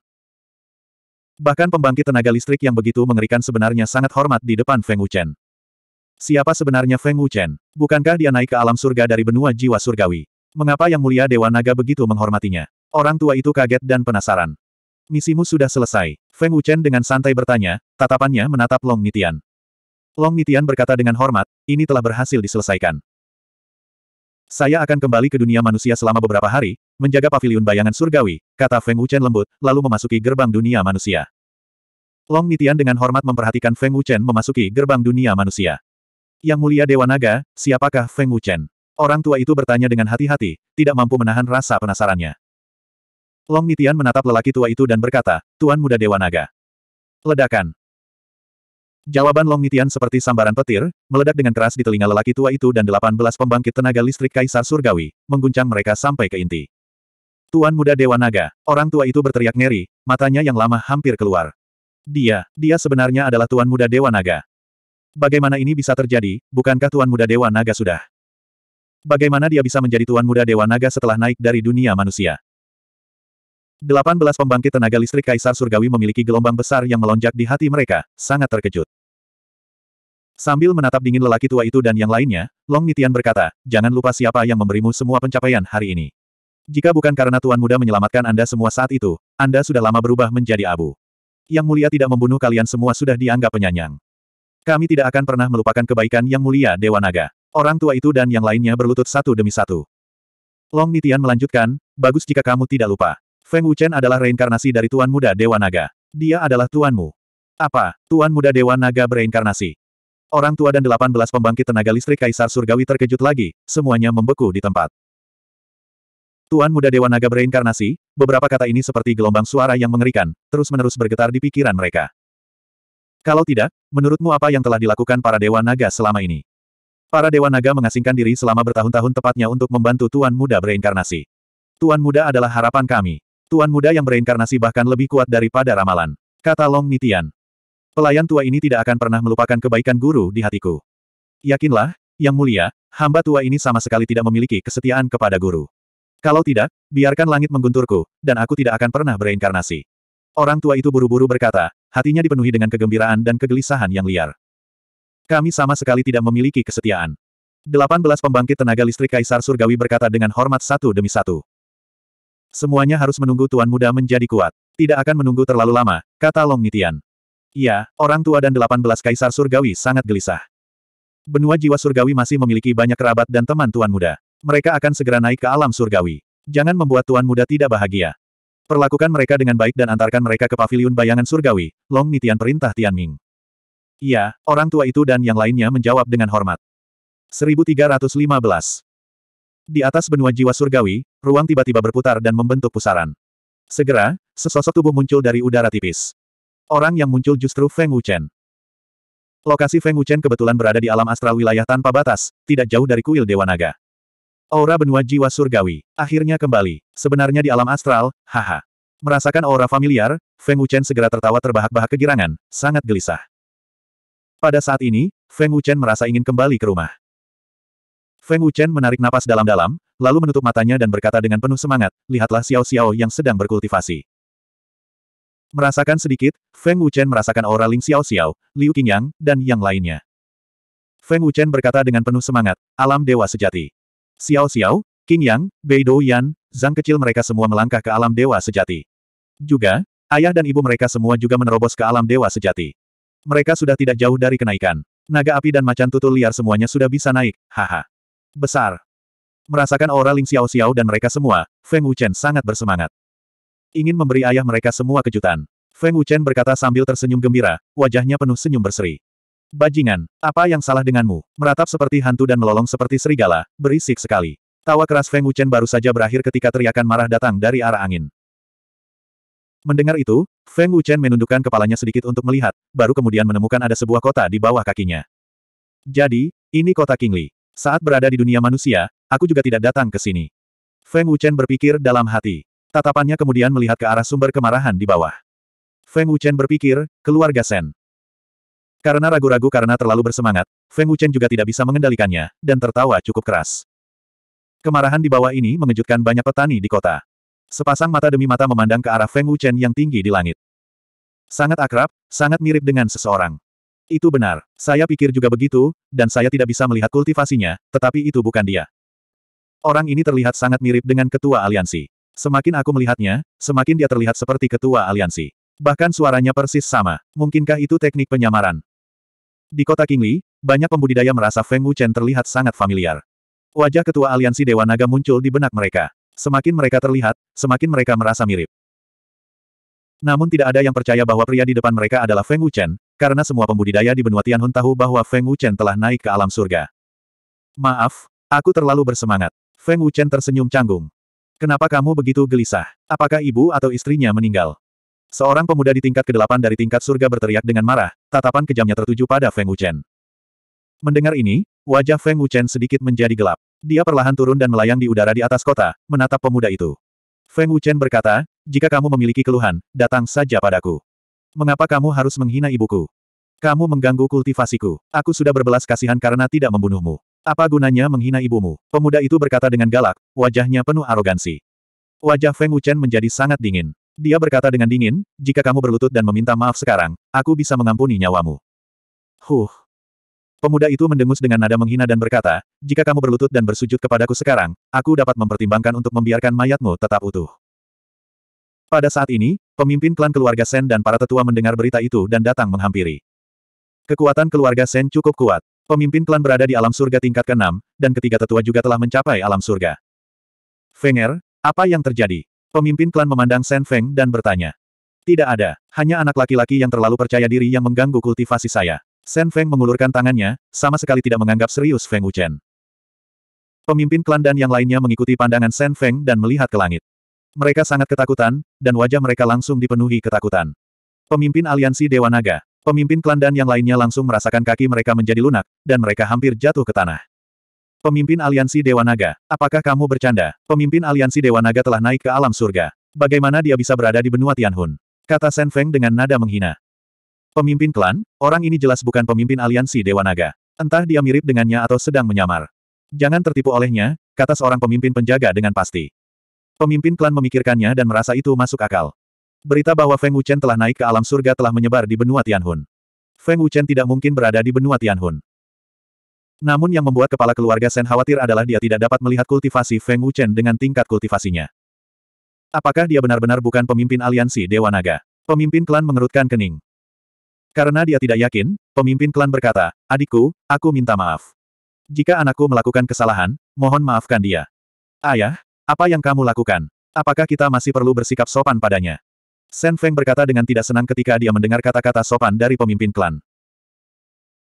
Bahkan pembangkit tenaga listrik yang begitu mengerikan sebenarnya sangat hormat di depan Feng Wuchen. Siapa sebenarnya Feng Wuchen? Bukankah dia naik ke alam surga dari benua jiwa surgawi? Mengapa Yang Mulia Dewa Naga begitu menghormatinya? Orang tua itu kaget dan penasaran. Misimu sudah selesai. Feng Wuchen dengan santai bertanya, tatapannya menatap Long Nitian. Long Nitian berkata dengan hormat, ini telah berhasil diselesaikan. Saya akan kembali ke dunia manusia selama beberapa hari, menjaga pavilion bayangan surgawi, kata Feng Wuchen lembut, lalu memasuki gerbang dunia manusia. Long Nitian dengan hormat memperhatikan Feng Wuchen memasuki gerbang dunia manusia. Yang mulia Dewa Naga, siapakah Feng Wuchen? Orang tua itu bertanya dengan hati-hati, tidak mampu menahan rasa penasarannya. Long Nitian menatap lelaki tua itu dan berkata, Tuan Muda Dewa Naga. Ledakan. Jawaban Long Nitian seperti sambaran petir, meledak dengan keras di telinga lelaki tua itu dan 18 pembangkit tenaga listrik Kaisar Surgawi, mengguncang mereka sampai ke inti. Tuan Muda Dewa Naga, orang tua itu berteriak ngeri, matanya yang lama hampir keluar. Dia, dia sebenarnya adalah Tuan Muda Dewa Naga. Bagaimana ini bisa terjadi, bukankah Tuan Muda Dewa Naga sudah? Bagaimana dia bisa menjadi Tuan Muda Dewa Naga setelah naik dari dunia manusia? 18 pembangkit tenaga listrik Kaisar Surgawi memiliki gelombang besar yang melonjak di hati mereka, sangat terkejut. Sambil menatap dingin lelaki tua itu dan yang lainnya, Long Nitian berkata, jangan lupa siapa yang memberimu semua pencapaian hari ini. Jika bukan karena Tuan Muda menyelamatkan Anda semua saat itu, Anda sudah lama berubah menjadi abu. Yang mulia tidak membunuh kalian semua sudah dianggap penyanyang. Kami tidak akan pernah melupakan kebaikan yang mulia Dewa Naga. Orang tua itu dan yang lainnya berlutut satu demi satu. Long Nitian melanjutkan, bagus jika kamu tidak lupa. Feng Wuchen adalah reinkarnasi dari Tuan Muda Dewa Naga. Dia adalah tuanmu. Apa, Tuan Muda Dewa Naga bereinkarnasi? Orang tua dan 18 pembangkit tenaga listrik Kaisar Surgawi terkejut lagi, semuanya membeku di tempat. Tuan Muda Dewa Naga bereinkarnasi, beberapa kata ini seperti gelombang suara yang mengerikan, terus-menerus bergetar di pikiran mereka. Kalau tidak, menurutmu apa yang telah dilakukan para Dewa Naga selama ini? Para Dewa Naga mengasingkan diri selama bertahun-tahun tepatnya untuk membantu Tuan Muda bereinkarnasi. Tuan Muda adalah harapan kami. Tuan muda yang bereinkarnasi bahkan lebih kuat daripada ramalan. Kata Long Nitian. Pelayan tua ini tidak akan pernah melupakan kebaikan guru di hatiku. Yakinlah, Yang Mulia, hamba tua ini sama sekali tidak memiliki kesetiaan kepada guru. Kalau tidak, biarkan langit menggunturku, dan aku tidak akan pernah bereinkarnasi. Orang tua itu buru-buru berkata, hatinya dipenuhi dengan kegembiraan dan kegelisahan yang liar. Kami sama sekali tidak memiliki kesetiaan. Delapan belas pembangkit tenaga listrik Kaisar Surgawi berkata dengan hormat satu demi satu. Semuanya harus menunggu Tuan Muda menjadi kuat. Tidak akan menunggu terlalu lama, kata Long Nitian. Iya, orang tua dan 18 kaisar surgawi sangat gelisah. Benua jiwa surgawi masih memiliki banyak kerabat dan teman Tuan Muda. Mereka akan segera naik ke alam surgawi. Jangan membuat Tuan Muda tidak bahagia. Perlakukan mereka dengan baik dan antarkan mereka ke Pavilion bayangan surgawi, Long Nitian perintah Tianming. Iya, orang tua itu dan yang lainnya menjawab dengan hormat. 1315 di atas benua jiwa surgawi, ruang tiba-tiba berputar dan membentuk pusaran. Segera, sesosok tubuh muncul dari udara tipis. Orang yang muncul justru Feng Wuchen. Lokasi Feng Wuchen kebetulan berada di alam astral wilayah tanpa batas, tidak jauh dari kuil Dewa Naga. Aura benua jiwa surgawi, akhirnya kembali. Sebenarnya di alam astral, haha. Merasakan aura familiar, Feng Wuchen segera tertawa terbahak-bahak kegirangan, sangat gelisah. Pada saat ini, Feng Wuchen merasa ingin kembali ke rumah. Feng Wuchen menarik napas dalam-dalam, lalu menutup matanya dan berkata dengan penuh semangat, lihatlah Xiao Xiao yang sedang berkultivasi. Merasakan sedikit, Feng Wuchen merasakan aura Ling Xiao Xiao, Liu Qingyang, dan yang lainnya. Feng Wuchen berkata dengan penuh semangat, alam dewa sejati. Xiao Xiao, Qingyang, Bei Douyan, Zhang kecil mereka semua melangkah ke alam dewa sejati. Juga, ayah dan ibu mereka semua juga menerobos ke alam dewa sejati. Mereka sudah tidak jauh dari kenaikan. Naga api dan macan tutul liar semuanya sudah bisa naik, haha. Besar. Merasakan aura Ling Xiao Xiao dan mereka semua, Feng Wuchen sangat bersemangat. Ingin memberi ayah mereka semua kejutan. Feng Wuchen berkata sambil tersenyum gembira, wajahnya penuh senyum berseri. Bajingan, apa yang salah denganmu? Meratap seperti hantu dan melolong seperti serigala, berisik sekali. Tawa keras Feng Wuchen baru saja berakhir ketika teriakan marah datang dari arah angin. Mendengar itu, Feng Wuchen menundukkan kepalanya sedikit untuk melihat, baru kemudian menemukan ada sebuah kota di bawah kakinya. Jadi, ini kota Kingli. Saat berada di dunia manusia, aku juga tidak datang ke sini. Feng Wuchen berpikir dalam hati. Tatapannya kemudian melihat ke arah sumber kemarahan di bawah. Feng Wuchen berpikir, keluarga Sen. Karena ragu-ragu karena terlalu bersemangat, Feng Wuchen juga tidak bisa mengendalikannya, dan tertawa cukup keras. Kemarahan di bawah ini mengejutkan banyak petani di kota. Sepasang mata demi mata memandang ke arah Feng Wuchen yang tinggi di langit. Sangat akrab, sangat mirip dengan seseorang. Itu benar. Saya pikir juga begitu, dan saya tidak bisa melihat kultivasinya, tetapi itu bukan dia. Orang ini terlihat sangat mirip dengan ketua aliansi. Semakin aku melihatnya, semakin dia terlihat seperti ketua aliansi. Bahkan suaranya persis sama. Mungkinkah itu teknik penyamaran? Di kota Kingli, banyak pembudidaya merasa Feng Wuchen terlihat sangat familiar. Wajah ketua aliansi Dewa Naga muncul di benak mereka. Semakin mereka terlihat, semakin mereka merasa mirip. Namun tidak ada yang percaya bahwa pria di depan mereka adalah Feng Wuchen, karena semua pembudidaya di benua Tianhun tahu bahwa Feng Wuchen telah naik ke alam surga. Maaf, aku terlalu bersemangat. Feng Wuchen tersenyum canggung. Kenapa kamu begitu gelisah? Apakah ibu atau istrinya meninggal? Seorang pemuda di tingkat ke-8 dari tingkat surga berteriak dengan marah, tatapan kejamnya tertuju pada Feng Wuchen. Mendengar ini, wajah Feng Wuchen sedikit menjadi gelap. Dia perlahan turun dan melayang di udara di atas kota, menatap pemuda itu. Feng Wuchen berkata, jika kamu memiliki keluhan, datang saja padaku. Mengapa kamu harus menghina ibuku? Kamu mengganggu kultivasiku. Aku sudah berbelas kasihan karena tidak membunuhmu. Apa gunanya menghina ibumu? Pemuda itu berkata dengan galak, wajahnya penuh arogansi. Wajah Feng Wuchen menjadi sangat dingin. Dia berkata dengan dingin, jika kamu berlutut dan meminta maaf sekarang, aku bisa mengampuni nyawamu. Huh. Pemuda itu mendengus dengan nada menghina dan berkata, jika kamu berlutut dan bersujud kepadaku sekarang, aku dapat mempertimbangkan untuk membiarkan mayatmu tetap utuh. Pada saat ini, pemimpin klan keluarga Sen dan para tetua mendengar berita itu dan datang menghampiri. Kekuatan keluarga Sen cukup kuat. Pemimpin klan berada di alam surga tingkat ke-6, dan ketiga tetua juga telah mencapai alam surga. Fenger, apa yang terjadi? Pemimpin klan memandang Sen Feng dan bertanya. Tidak ada, hanya anak laki-laki yang terlalu percaya diri yang mengganggu kultivasi saya. Sen Feng mengulurkan tangannya, sama sekali tidak menganggap serius Feng Wuchen. Pemimpin klan dan yang lainnya mengikuti pandangan Sen Feng dan melihat ke langit. Mereka sangat ketakutan, dan wajah mereka langsung dipenuhi ketakutan. Pemimpin aliansi Dewa Naga, pemimpin klan dan yang lainnya langsung merasakan kaki mereka menjadi lunak, dan mereka hampir jatuh ke tanah. Pemimpin aliansi Dewa Naga, apakah kamu bercanda? Pemimpin aliansi Dewa Naga telah naik ke alam surga. Bagaimana dia bisa berada di benua Tianhun? Kata Shen Feng dengan nada menghina. Pemimpin klan, orang ini jelas bukan pemimpin aliansi Dewa Naga. Entah dia mirip dengannya atau sedang menyamar. Jangan tertipu olehnya, kata seorang pemimpin penjaga dengan pasti. Pemimpin klan memikirkannya dan merasa itu masuk akal. Berita bahwa Feng Wuchen telah naik ke alam surga telah menyebar di benua Tianhun. Feng Wuchen tidak mungkin berada di benua Tianhun. Namun yang membuat kepala keluarga Shen khawatir adalah dia tidak dapat melihat kultivasi Feng Wuchen dengan tingkat kultivasinya. Apakah dia benar-benar bukan pemimpin aliansi Dewa Naga? Pemimpin klan mengerutkan kening. Karena dia tidak yakin, pemimpin klan berkata, adikku, aku minta maaf. Jika anakku melakukan kesalahan, mohon maafkan dia. Ayah, apa yang kamu lakukan? Apakah kita masih perlu bersikap sopan padanya? Shen Feng berkata dengan tidak senang ketika dia mendengar kata-kata sopan dari pemimpin klan.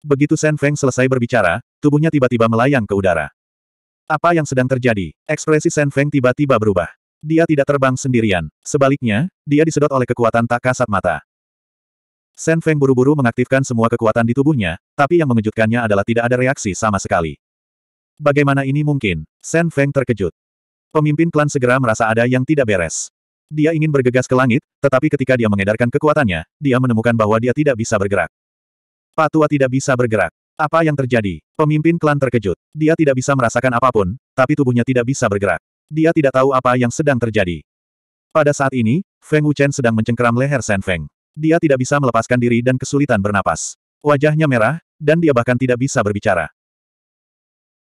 Begitu Shen Feng selesai berbicara, tubuhnya tiba-tiba melayang ke udara. Apa yang sedang terjadi? Ekspresi Shen Feng tiba-tiba berubah. Dia tidak terbang sendirian. Sebaliknya, dia disedot oleh kekuatan tak kasat mata. Shen Feng buru-buru mengaktifkan semua kekuatan di tubuhnya, tapi yang mengejutkannya adalah tidak ada reaksi sama sekali. Bagaimana ini mungkin? Shen Feng terkejut. Pemimpin klan segera merasa ada yang tidak beres. Dia ingin bergegas ke langit, tetapi ketika dia mengedarkan kekuatannya, dia menemukan bahwa dia tidak bisa bergerak. Patua tidak bisa bergerak. Apa yang terjadi? Pemimpin klan terkejut. Dia tidak bisa merasakan apapun, tapi tubuhnya tidak bisa bergerak. Dia tidak tahu apa yang sedang terjadi. Pada saat ini, Feng Wuchen sedang mencengkeram leher Shen Feng. Dia tidak bisa melepaskan diri dan kesulitan bernapas. Wajahnya merah, dan dia bahkan tidak bisa berbicara.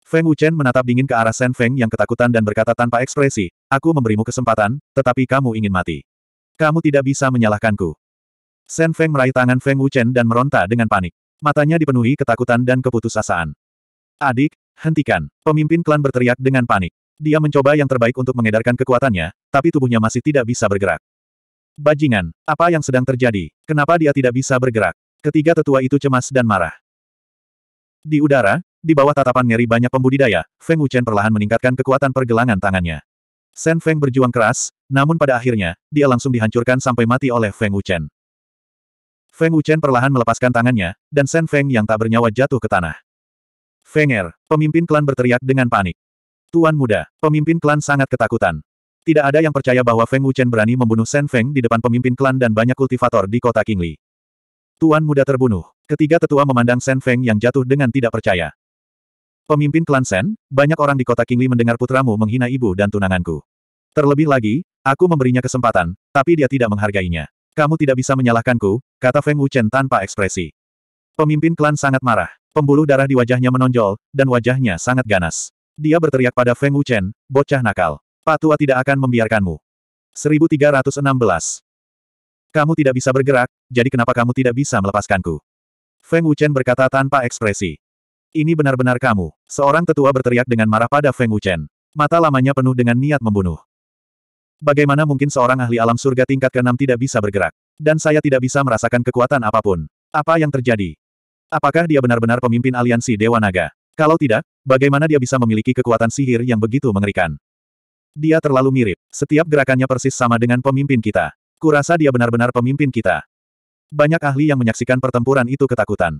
Feng Wuchen menatap dingin ke arah Shen Feng yang ketakutan dan berkata tanpa ekspresi, aku memberimu kesempatan, tetapi kamu ingin mati. Kamu tidak bisa menyalahkanku. Shen Feng meraih tangan Feng Wuchen dan meronta dengan panik. Matanya dipenuhi ketakutan dan keputusasaan. Adik, hentikan. Pemimpin klan berteriak dengan panik. Dia mencoba yang terbaik untuk mengedarkan kekuatannya, tapi tubuhnya masih tidak bisa bergerak. Bajingan, apa yang sedang terjadi? Kenapa dia tidak bisa bergerak? Ketiga tetua itu cemas dan marah. Di udara, di bawah tatapan ngeri banyak pembudidaya, Feng Wuchen perlahan meningkatkan kekuatan pergelangan tangannya. Shen Feng berjuang keras, namun pada akhirnya, dia langsung dihancurkan sampai mati oleh Feng Wuchen. Feng Wuchen perlahan melepaskan tangannya, dan Shen Feng yang tak bernyawa jatuh ke tanah. Feng Er, pemimpin klan berteriak dengan panik. Tuan muda, pemimpin klan sangat ketakutan. Tidak ada yang percaya bahwa Feng Wuchen berani membunuh Shen Feng di depan pemimpin klan dan banyak kultivator di kota Qingli. Tuan muda terbunuh. Ketiga tetua memandang Shen Feng yang jatuh dengan tidak percaya. Pemimpin klan Sen, banyak orang di kota Kingli mendengar putramu menghina ibu dan tunanganku. Terlebih lagi, aku memberinya kesempatan, tapi dia tidak menghargainya. Kamu tidak bisa menyalahkanku, kata Feng Wuchen tanpa ekspresi. Pemimpin klan sangat marah. Pembuluh darah di wajahnya menonjol, dan wajahnya sangat ganas. Dia berteriak pada Feng Wuchen, bocah nakal. Patua tidak akan membiarkanmu. 1316. Kamu tidak bisa bergerak, jadi kenapa kamu tidak bisa melepaskanku? Feng Wuchen berkata tanpa ekspresi. Ini benar-benar kamu. Seorang tetua berteriak dengan marah pada Feng Wuchen. Mata lamanya penuh dengan niat membunuh. Bagaimana mungkin seorang ahli alam surga tingkat ke-6 tidak bisa bergerak? Dan saya tidak bisa merasakan kekuatan apapun. Apa yang terjadi? Apakah dia benar-benar pemimpin aliansi Dewa Naga? Kalau tidak, bagaimana dia bisa memiliki kekuatan sihir yang begitu mengerikan? Dia terlalu mirip. Setiap gerakannya persis sama dengan pemimpin kita. Kurasa dia benar-benar pemimpin kita. Banyak ahli yang menyaksikan pertempuran itu ketakutan.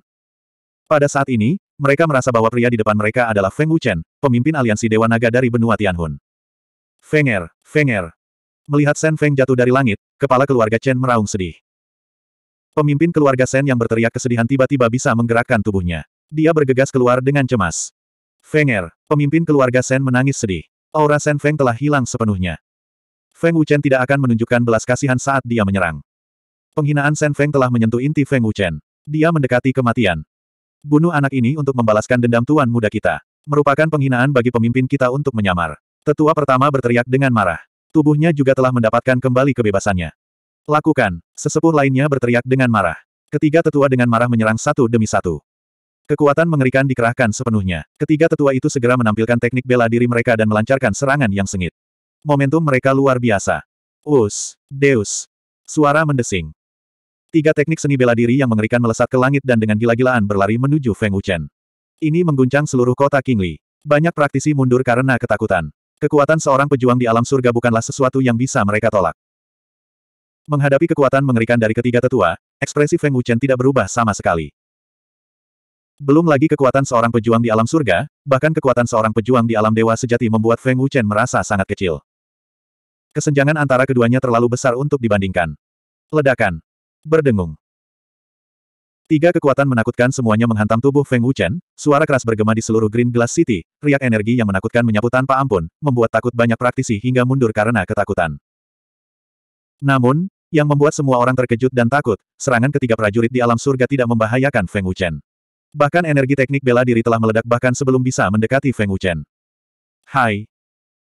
Pada saat ini, mereka merasa bahwa pria di depan mereka adalah Feng Wuchen, pemimpin aliansi Dewa Naga dari benua Tianhun. Feng Er, er. Melihat Shen Feng jatuh dari langit, kepala keluarga Chen meraung sedih. Pemimpin keluarga Shen yang berteriak kesedihan tiba-tiba bisa menggerakkan tubuhnya. Dia bergegas keluar dengan cemas. Feng Er, pemimpin keluarga Shen menangis sedih. Aura Shen Feng telah hilang sepenuhnya. Feng Wuchen tidak akan menunjukkan belas kasihan saat dia menyerang. Penghinaan Shen Feng telah menyentuh inti Feng Wuchen. Dia mendekati kematian. Bunuh anak ini untuk membalaskan dendam tuan muda kita. Merupakan penghinaan bagi pemimpin kita untuk menyamar. Tetua pertama berteriak dengan marah. Tubuhnya juga telah mendapatkan kembali kebebasannya. Lakukan. Sesepuh lainnya berteriak dengan marah. Ketiga tetua dengan marah menyerang satu demi satu. Kekuatan mengerikan dikerahkan sepenuhnya. Ketiga tetua itu segera menampilkan teknik bela diri mereka dan melancarkan serangan yang sengit. Momentum mereka luar biasa. Us, Deus. Suara mendesing. Tiga teknik seni bela diri yang mengerikan melesat ke langit dan dengan gila-gilaan berlari menuju Feng Wuchen. Ini mengguncang seluruh kota Qingli. Banyak praktisi mundur karena ketakutan. Kekuatan seorang pejuang di alam surga bukanlah sesuatu yang bisa mereka tolak. Menghadapi kekuatan mengerikan dari ketiga tetua, ekspresi Feng Wuchen tidak berubah sama sekali. Belum lagi kekuatan seorang pejuang di alam surga, bahkan kekuatan seorang pejuang di alam dewa sejati membuat Feng Wuchen merasa sangat kecil. Kesenjangan antara keduanya terlalu besar untuk dibandingkan. Ledakan berdengung. Tiga kekuatan menakutkan semuanya menghantam tubuh Feng Wuchen, suara keras bergema di seluruh Green Glass City, riak energi yang menakutkan menyapu tanpa ampun, membuat takut banyak praktisi hingga mundur karena ketakutan. Namun, yang membuat semua orang terkejut dan takut, serangan ketiga prajurit di alam surga tidak membahayakan Feng Wuchen. Bahkan energi teknik bela diri telah meledak bahkan sebelum bisa mendekati Feng Wuchen. Hai!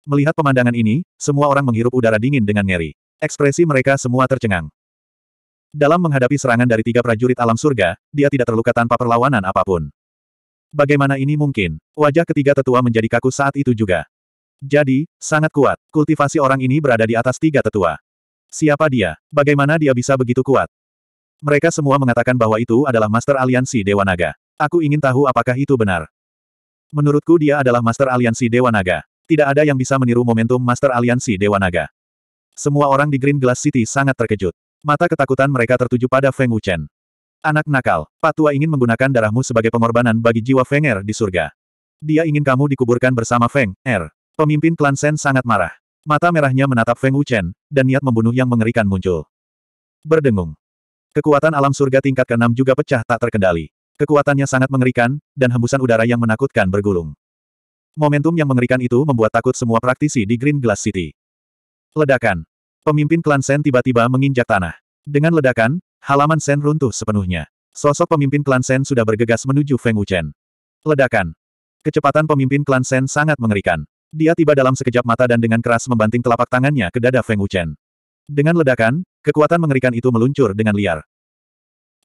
Melihat pemandangan ini, semua orang menghirup udara dingin dengan ngeri. Ekspresi mereka semua tercengang. Dalam menghadapi serangan dari tiga prajurit alam surga, dia tidak terluka tanpa perlawanan apapun. Bagaimana ini mungkin? Wajah ketiga tetua menjadi kaku saat itu juga. Jadi, sangat kuat, kultivasi orang ini berada di atas tiga tetua. Siapa dia? Bagaimana dia bisa begitu kuat? Mereka semua mengatakan bahwa itu adalah Master Aliansi Dewa Naga. Aku ingin tahu apakah itu benar. Menurutku dia adalah Master Aliansi Dewa Naga. Tidak ada yang bisa meniru momentum Master Aliansi Dewa Naga. Semua orang di Green Glass City sangat terkejut. Mata ketakutan mereka tertuju pada Feng Wuchen. Anak nakal, Patua ingin menggunakan darahmu sebagai pengorbanan bagi jiwa Feng Er di surga. Dia ingin kamu dikuburkan bersama Feng Er. Pemimpin klan Sen sangat marah. Mata merahnya menatap Feng Wuchen, dan niat membunuh yang mengerikan muncul. Berdengung. Kekuatan alam surga tingkat ke-6 juga pecah tak terkendali. Kekuatannya sangat mengerikan, dan hembusan udara yang menakutkan bergulung. Momentum yang mengerikan itu membuat takut semua praktisi di Green Glass City. Ledakan. Pemimpin klan Sen tiba-tiba menginjak tanah. Dengan ledakan, halaman Sen runtuh sepenuhnya. Sosok pemimpin klan Sen sudah bergegas menuju Feng Wuchen. Ledakan. Kecepatan pemimpin klan Sen sangat mengerikan. Dia tiba dalam sekejap mata dan dengan keras membanting telapak tangannya ke dada Feng Wuchen. Dengan ledakan, kekuatan mengerikan itu meluncur dengan liar.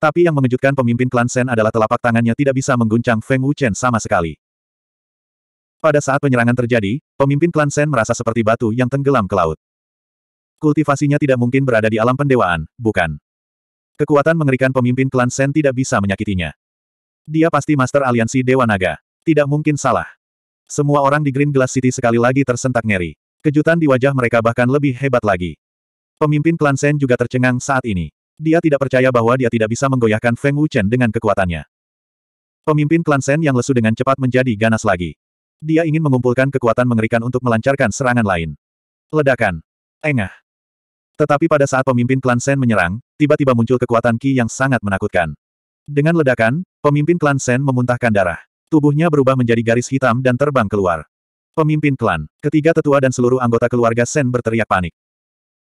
Tapi yang mengejutkan pemimpin klan Sen adalah telapak tangannya tidak bisa mengguncang Feng Wuchen sama sekali. Pada saat penyerangan terjadi, pemimpin klan Sen merasa seperti batu yang tenggelam ke laut. Kultivasinya tidak mungkin berada di alam pendewaan, bukan? Kekuatan mengerikan pemimpin klan Sen tidak bisa menyakitinya. Dia pasti master aliansi Dewa Naga. Tidak mungkin salah. Semua orang di Green Glass City sekali lagi tersentak ngeri. Kejutan di wajah mereka bahkan lebih hebat lagi. Pemimpin klan Sen juga tercengang saat ini. Dia tidak percaya bahwa dia tidak bisa menggoyahkan Feng Wuchen dengan kekuatannya. Pemimpin klan Sen yang lesu dengan cepat menjadi ganas lagi. Dia ingin mengumpulkan kekuatan mengerikan untuk melancarkan serangan lain. Ledakan. Engah. Tetapi pada saat pemimpin klan Sen menyerang, tiba-tiba muncul kekuatan Ki yang sangat menakutkan. Dengan ledakan, pemimpin klan Sen memuntahkan darah. Tubuhnya berubah menjadi garis hitam dan terbang keluar. Pemimpin klan, ketiga tetua dan seluruh anggota keluarga Sen berteriak panik.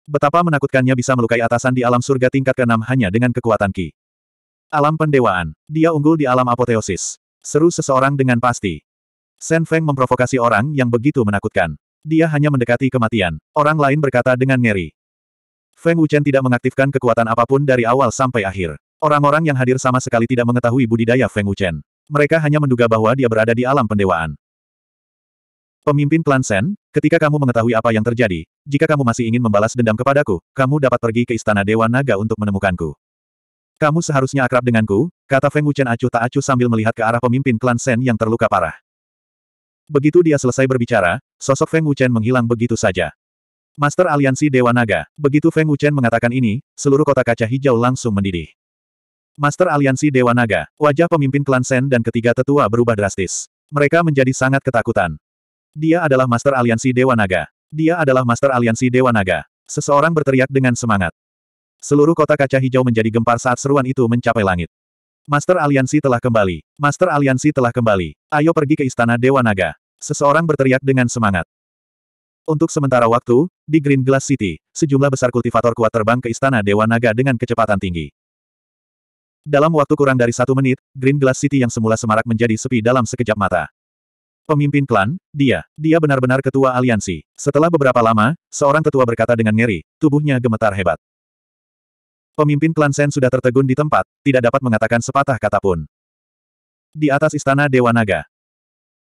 Betapa menakutkannya bisa melukai atasan di alam surga tingkat keenam hanya dengan kekuatan Ki. Alam pendewaan. Dia unggul di alam apoteosis. Seru seseorang dengan pasti. Sen Feng memprovokasi orang yang begitu menakutkan. Dia hanya mendekati kematian. Orang lain berkata dengan ngeri. Feng Wuchen tidak mengaktifkan kekuatan apapun dari awal sampai akhir. Orang-orang yang hadir sama sekali tidak mengetahui budidaya Feng Wuchen. Mereka hanya menduga bahwa dia berada di alam pendewaan. Pemimpin klan Sen, ketika kamu mengetahui apa yang terjadi, jika kamu masih ingin membalas dendam kepadaku, kamu dapat pergi ke Istana Dewa Naga untuk menemukanku. Kamu seharusnya akrab denganku, kata Feng Wuchen acuh tak acuh sambil melihat ke arah pemimpin klan Sen yang terluka parah. Begitu dia selesai berbicara, sosok Feng Wuchen menghilang begitu saja. Master Aliansi Dewa Naga, begitu Feng Wuchen mengatakan ini, seluruh kota kaca hijau langsung mendidih. Master Aliansi Dewa Naga, wajah pemimpin klan Sen dan ketiga tetua berubah drastis. Mereka menjadi sangat ketakutan. Dia adalah Master Aliansi Dewa Naga. Dia adalah Master Aliansi Dewa Naga. Seseorang berteriak dengan semangat. Seluruh kota kaca hijau menjadi gempar saat seruan itu mencapai langit. Master Aliansi telah kembali. Master Aliansi telah kembali. Ayo pergi ke Istana Dewa Naga. Seseorang berteriak dengan semangat. Untuk sementara waktu, di Green Glass City, sejumlah besar kultivator kuat terbang ke Istana Dewa Naga dengan kecepatan tinggi. Dalam waktu kurang dari satu menit, Green Glass City yang semula semarak menjadi sepi dalam sekejap mata. Pemimpin klan, dia, dia benar-benar ketua aliansi. Setelah beberapa lama, seorang tetua berkata dengan ngeri, tubuhnya gemetar hebat. Pemimpin klan Sen sudah tertegun di tempat, tidak dapat mengatakan sepatah kata pun. Di atas istana Dewa Naga,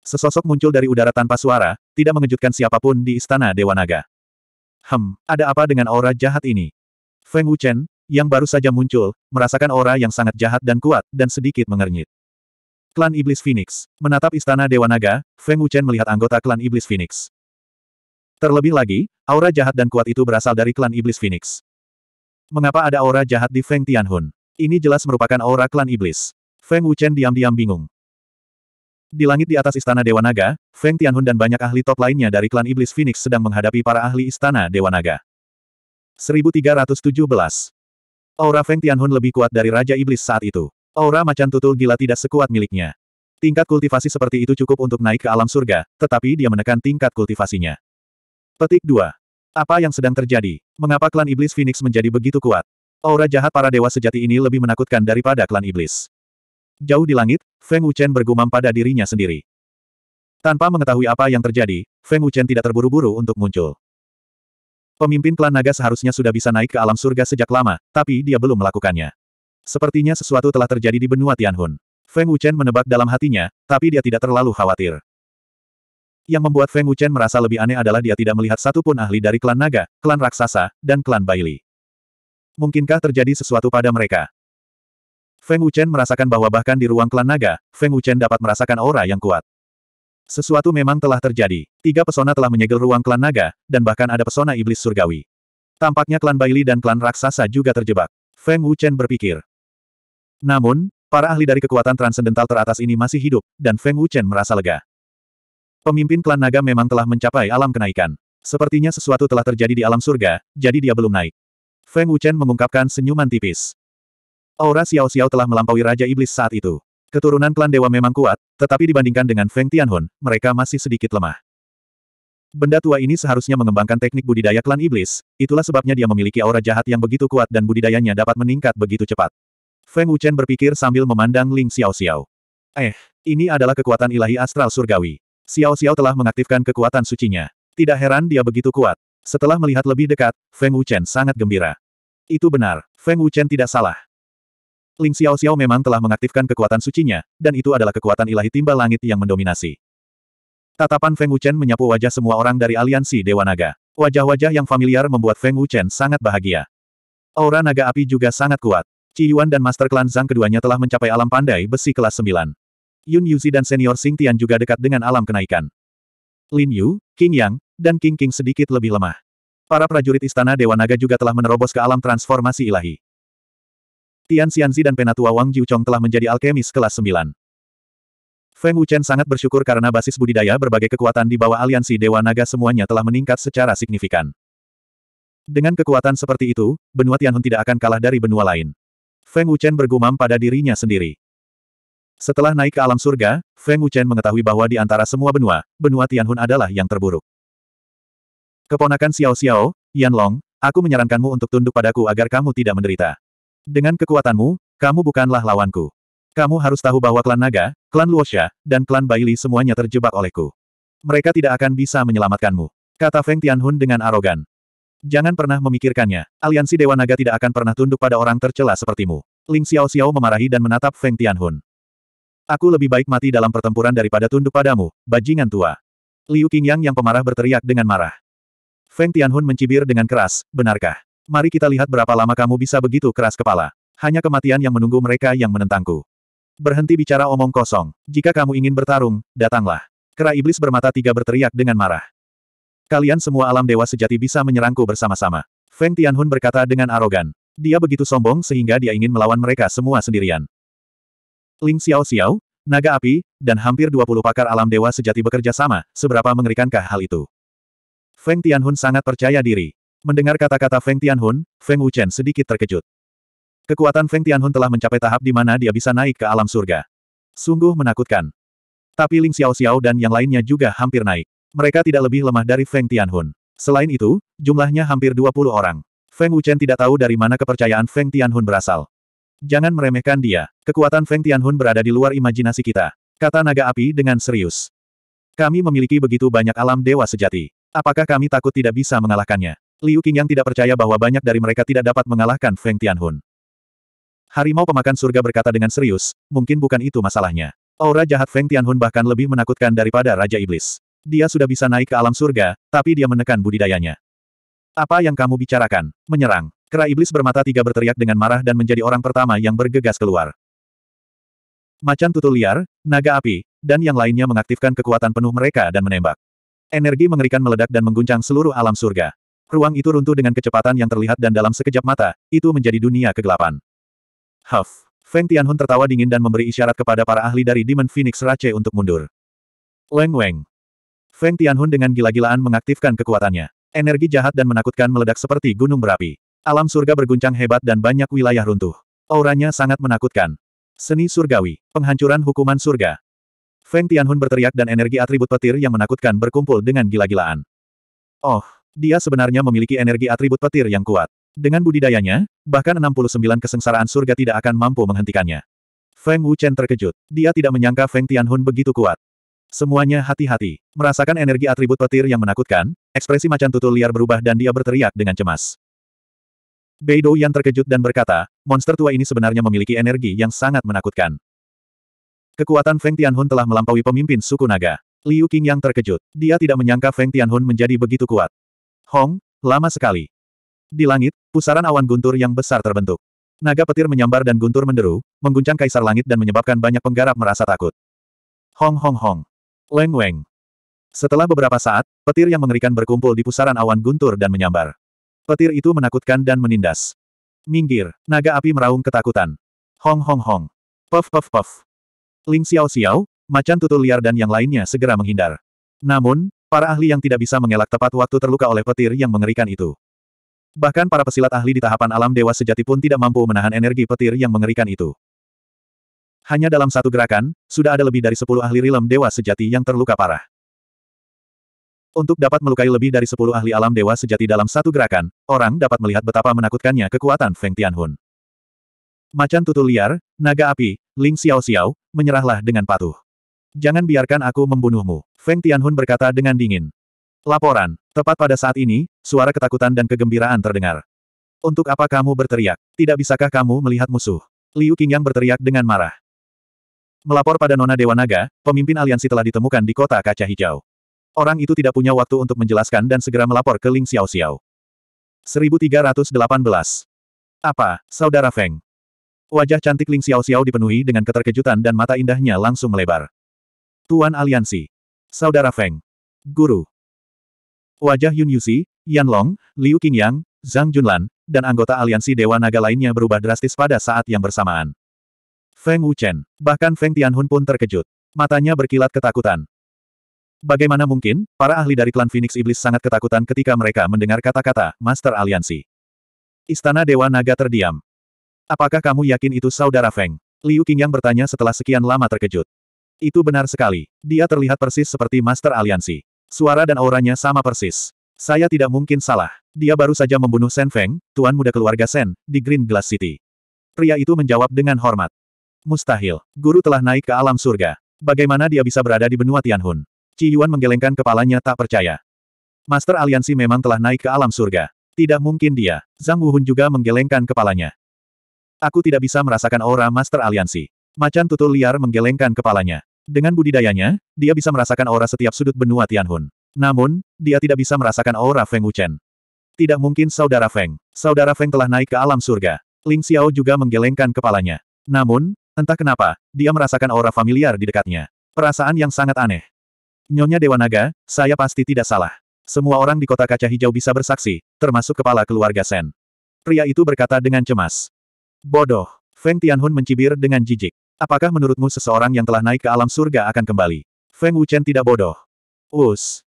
Sesosok muncul dari udara tanpa suara, tidak mengejutkan siapapun di istana Dewa Naga. Hem, ada apa dengan aura jahat ini? Feng Wuchen, yang baru saja muncul, merasakan aura yang sangat jahat dan kuat, dan sedikit mengernyit. Klan Iblis Phoenix. Menatap istana Dewa Naga, Feng Wuchen melihat anggota klan Iblis Phoenix. Terlebih lagi, aura jahat dan kuat itu berasal dari klan Iblis Phoenix. Mengapa ada aura jahat di Feng Tianhun? Ini jelas merupakan aura klan Iblis. Feng Wuchen diam-diam bingung. Di langit di atas istana Dewa Naga, Feng Tianhun dan banyak ahli top lainnya dari klan Iblis Phoenix sedang menghadapi para ahli istana Dewa Naga. 1317. Aura Feng Tianhun lebih kuat dari Raja Iblis saat itu. Aura macan tutul gila tidak sekuat miliknya. Tingkat kultivasi seperti itu cukup untuk naik ke alam surga, tetapi dia menekan tingkat kultivasinya. Petik 2. Apa yang sedang terjadi? Mengapa klan Iblis Phoenix menjadi begitu kuat? Aura jahat para dewa sejati ini lebih menakutkan daripada klan Iblis. Jauh di langit, Feng Wuchen bergumam pada dirinya sendiri. Tanpa mengetahui apa yang terjadi, Feng Wuchen tidak terburu-buru untuk muncul. Pemimpin klan naga seharusnya sudah bisa naik ke alam surga sejak lama, tapi dia belum melakukannya. Sepertinya sesuatu telah terjadi di benua Tianhun. Feng Wuchen menebak dalam hatinya, tapi dia tidak terlalu khawatir. Yang membuat Feng Wuchen merasa lebih aneh adalah dia tidak melihat satupun ahli dari klan naga, klan raksasa, dan klan Baili. Mungkinkah terjadi sesuatu pada mereka? Feng Wuchen merasakan bahwa bahkan di ruang klan naga, Feng Wuchen dapat merasakan aura yang kuat. Sesuatu memang telah terjadi. Tiga pesona telah menyegel ruang klan naga, dan bahkan ada pesona iblis surgawi. Tampaknya klan Baili dan klan raksasa juga terjebak. Feng Wuchen berpikir. Namun, para ahli dari kekuatan transendental teratas ini masih hidup, dan Feng Wuchen merasa lega. Pemimpin klan naga memang telah mencapai alam kenaikan. Sepertinya sesuatu telah terjadi di alam surga, jadi dia belum naik. Feng Wuchen mengungkapkan senyuman tipis. Aura Xiao Xiao telah melampaui Raja Iblis saat itu. Keturunan klan dewa memang kuat, tetapi dibandingkan dengan Feng Tianhun, mereka masih sedikit lemah. Benda tua ini seharusnya mengembangkan teknik budidaya klan iblis, itulah sebabnya dia memiliki aura jahat yang begitu kuat dan budidayanya dapat meningkat begitu cepat. Feng Wuchen berpikir sambil memandang Ling Xiao Xiao. Eh, ini adalah kekuatan ilahi astral surgawi. Xiao Xiao telah mengaktifkan kekuatan sucinya. Tidak heran dia begitu kuat. Setelah melihat lebih dekat, Feng Wuchen sangat gembira. Itu benar, Feng Wuchen tidak salah. Ling Xiao Xiao memang telah mengaktifkan kekuatan sucinya, dan itu adalah kekuatan ilahi timba langit yang mendominasi. Tatapan Feng Wuchen menyapu wajah semua orang dari aliansi Dewa Naga. Wajah-wajah yang familiar membuat Feng Wuchen sangat bahagia. Aura naga api juga sangat kuat. Qi Yuan dan Master Clan Zhang keduanya telah mencapai alam pandai besi kelas 9. Yun Yuzi dan Senior Xing Tian juga dekat dengan alam kenaikan. Lin Yu, King Yang, dan King King sedikit lebih lemah. Para prajurit Istana Dewa Naga juga telah menerobos ke alam transformasi ilahi. Tian Xianzi dan penatua Wang Jiuchong telah menjadi alkemis kelas 9. Feng Wuchen sangat bersyukur karena basis budidaya berbagai kekuatan di bawah aliansi Dewa Naga semuanya telah meningkat secara signifikan. Dengan kekuatan seperti itu, benua Tianhun tidak akan kalah dari benua lain. Feng Wuchen bergumam pada dirinya sendiri. Setelah naik ke alam surga, Feng Wuchen mengetahui bahwa di antara semua benua, benua Tianhun adalah yang terburuk. Keponakan Xiao Xiao, Yan Long, aku menyarankanmu untuk tunduk padaku agar kamu tidak menderita. Dengan kekuatanmu, kamu bukanlah lawanku. Kamu harus tahu bahwa klan Naga, klan Luosha, dan klan Baili semuanya terjebak olehku. Mereka tidak akan bisa menyelamatkanmu. Kata Feng Tianhun dengan arogan. Jangan pernah memikirkannya. Aliansi Dewa Naga tidak akan pernah tunduk pada orang tercela sepertimu. Ling Xiao Xiao memarahi dan menatap Feng Tianhun. Aku lebih baik mati dalam pertempuran daripada tunduk padamu, bajingan tua. Liu Qingyang yang pemarah berteriak dengan marah. Feng Tianhun mencibir dengan keras, benarkah? Mari kita lihat berapa lama kamu bisa begitu keras kepala. Hanya kematian yang menunggu mereka yang menentangku. Berhenti bicara omong kosong. Jika kamu ingin bertarung, datanglah. Kera iblis bermata tiga berteriak dengan marah. Kalian semua alam dewa sejati bisa menyerangku bersama-sama. Feng Tianhun berkata dengan arogan. Dia begitu sombong sehingga dia ingin melawan mereka semua sendirian. Ling Xiao Xiao, naga api, dan hampir 20 pakar alam dewa sejati bekerja sama, seberapa mengerikankah hal itu? Feng Tianhun sangat percaya diri. Mendengar kata-kata Feng Tianhun, Feng Wuchen sedikit terkejut. Kekuatan Feng Tianhun telah mencapai tahap di mana dia bisa naik ke alam surga. Sungguh menakutkan. Tapi Ling Xiao Xiao dan yang lainnya juga hampir naik. Mereka tidak lebih lemah dari Feng Tianhun. Selain itu, jumlahnya hampir 20 orang. Feng Wuchen tidak tahu dari mana kepercayaan Feng Tianhun berasal. Jangan meremehkan dia. Kekuatan Feng Tianhun berada di luar imajinasi kita. Kata naga api dengan serius. Kami memiliki begitu banyak alam dewa sejati. Apakah kami takut tidak bisa mengalahkannya? Liu yang tidak percaya bahwa banyak dari mereka tidak dapat mengalahkan Feng Tianhun. Harimau pemakan surga berkata dengan serius, mungkin bukan itu masalahnya. Aura jahat Feng Tianhun bahkan lebih menakutkan daripada Raja Iblis. Dia sudah bisa naik ke alam surga, tapi dia menekan budidayanya. Apa yang kamu bicarakan? Menyerang. Kera Iblis bermata tiga berteriak dengan marah dan menjadi orang pertama yang bergegas keluar. Macan tutul liar, naga api, dan yang lainnya mengaktifkan kekuatan penuh mereka dan menembak. Energi mengerikan meledak dan mengguncang seluruh alam surga. Ruang itu runtuh dengan kecepatan yang terlihat dan dalam sekejap mata, itu menjadi dunia kegelapan. Huff. Feng Tianhun tertawa dingin dan memberi isyarat kepada para ahli dari Demon Phoenix Rache untuk mundur. Weng Weng. Feng Tianhun dengan gila-gilaan mengaktifkan kekuatannya. Energi jahat dan menakutkan meledak seperti gunung berapi. Alam surga berguncang hebat dan banyak wilayah runtuh. Auranya sangat menakutkan. Seni surgawi, penghancuran hukuman surga. Feng Tianhun berteriak dan energi atribut petir yang menakutkan berkumpul dengan gila-gilaan. Oh, dia sebenarnya memiliki energi atribut petir yang kuat. Dengan budidayanya, bahkan 69 kesengsaraan surga tidak akan mampu menghentikannya. Feng Wuchen terkejut. Dia tidak menyangka Feng Tianhun begitu kuat. Semuanya hati-hati. Merasakan energi atribut petir yang menakutkan, ekspresi macan tutul liar berubah dan dia berteriak dengan cemas. Beidou yang terkejut dan berkata, monster tua ini sebenarnya memiliki energi yang sangat menakutkan. Kekuatan Feng Tianhun telah melampaui pemimpin suku naga. Liu Qing yang terkejut. Dia tidak menyangka Feng Tianhun menjadi begitu kuat. Hong, lama sekali. Di langit, pusaran awan guntur yang besar terbentuk. Naga petir menyambar dan guntur menderu, mengguncang kaisar langit dan menyebabkan banyak penggarap merasa takut. Hong hong hong. Leng weng. Setelah beberapa saat, petir yang mengerikan berkumpul di pusaran awan guntur dan menyambar. Petir itu menakutkan dan menindas. Minggir, naga api meraung ketakutan. Hong hong hong. Puff puff puff. Ling Xiao Xiao, macan tutul liar dan yang lainnya segera menghindar. Namun, Para ahli yang tidak bisa mengelak tepat waktu terluka oleh petir yang mengerikan itu. Bahkan para pesilat ahli di tahapan alam dewa sejati pun tidak mampu menahan energi petir yang mengerikan itu. Hanya dalam satu gerakan, sudah ada lebih dari sepuluh ahli rilem dewa sejati yang terluka parah. Untuk dapat melukai lebih dari sepuluh ahli alam dewa sejati dalam satu gerakan, orang dapat melihat betapa menakutkannya kekuatan Feng Tianhun. Macan tutul liar, naga api, Ling Xiao Xiao, menyerahlah dengan patuh. Jangan biarkan aku membunuhmu. Feng Tianhun berkata dengan dingin. Laporan. Tepat pada saat ini, suara ketakutan dan kegembiraan terdengar. Untuk apa kamu berteriak? Tidak bisakah kamu melihat musuh? Liu Qingyang berteriak dengan marah. Melapor pada Nona Dewa Naga, pemimpin aliansi telah ditemukan di kota kaca hijau. Orang itu tidak punya waktu untuk menjelaskan dan segera melapor ke Ling Xiao Xiao. 1318. Apa, Saudara Feng? Wajah cantik Ling Xiao Xiao dipenuhi dengan keterkejutan dan mata indahnya langsung melebar. Tuan Aliansi. Saudara Feng. Guru. Wajah Yun Yusi, Yan Long, Liu Qingyang, Zhang Junlan, dan anggota aliansi Dewa Naga lainnya berubah drastis pada saat yang bersamaan. Feng Wuchen, bahkan Feng Tianhun pun terkejut. Matanya berkilat ketakutan. Bagaimana mungkin, para ahli dari klan Phoenix Iblis sangat ketakutan ketika mereka mendengar kata-kata Master Aliansi. Istana Dewa Naga terdiam. Apakah kamu yakin itu saudara Feng? Liu Qingyang bertanya setelah sekian lama terkejut. Itu benar sekali. Dia terlihat persis seperti Master Aliansi. Suara dan auranya sama persis. Saya tidak mungkin salah. Dia baru saja membunuh Shen Feng, tuan muda keluarga Shen, di Green Glass City. Pria itu menjawab dengan hormat. Mustahil. Guru telah naik ke alam surga. Bagaimana dia bisa berada di benua Tianhun? Ci Yuan menggelengkan kepalanya tak percaya. Master Aliansi memang telah naik ke alam surga. Tidak mungkin dia. Zhang Wuhun juga menggelengkan kepalanya. Aku tidak bisa merasakan aura Master Aliansi. Macan tutul liar menggelengkan kepalanya. Dengan budidayanya, dia bisa merasakan aura setiap sudut benua Tianhun. Namun, dia tidak bisa merasakan aura Feng Wuchen. Tidak mungkin saudara Feng. Saudara Feng telah naik ke alam surga. Ling Xiao juga menggelengkan kepalanya. Namun, entah kenapa, dia merasakan aura familiar di dekatnya. Perasaan yang sangat aneh. Nyonya Dewa Naga, saya pasti tidak salah. Semua orang di kota kaca hijau bisa bersaksi, termasuk kepala keluarga Sen. Pria itu berkata dengan cemas. Bodoh. Feng Tianhun mencibir dengan jijik. Apakah menurutmu seseorang yang telah naik ke alam surga akan kembali? Feng Wuchen tidak bodoh. Us.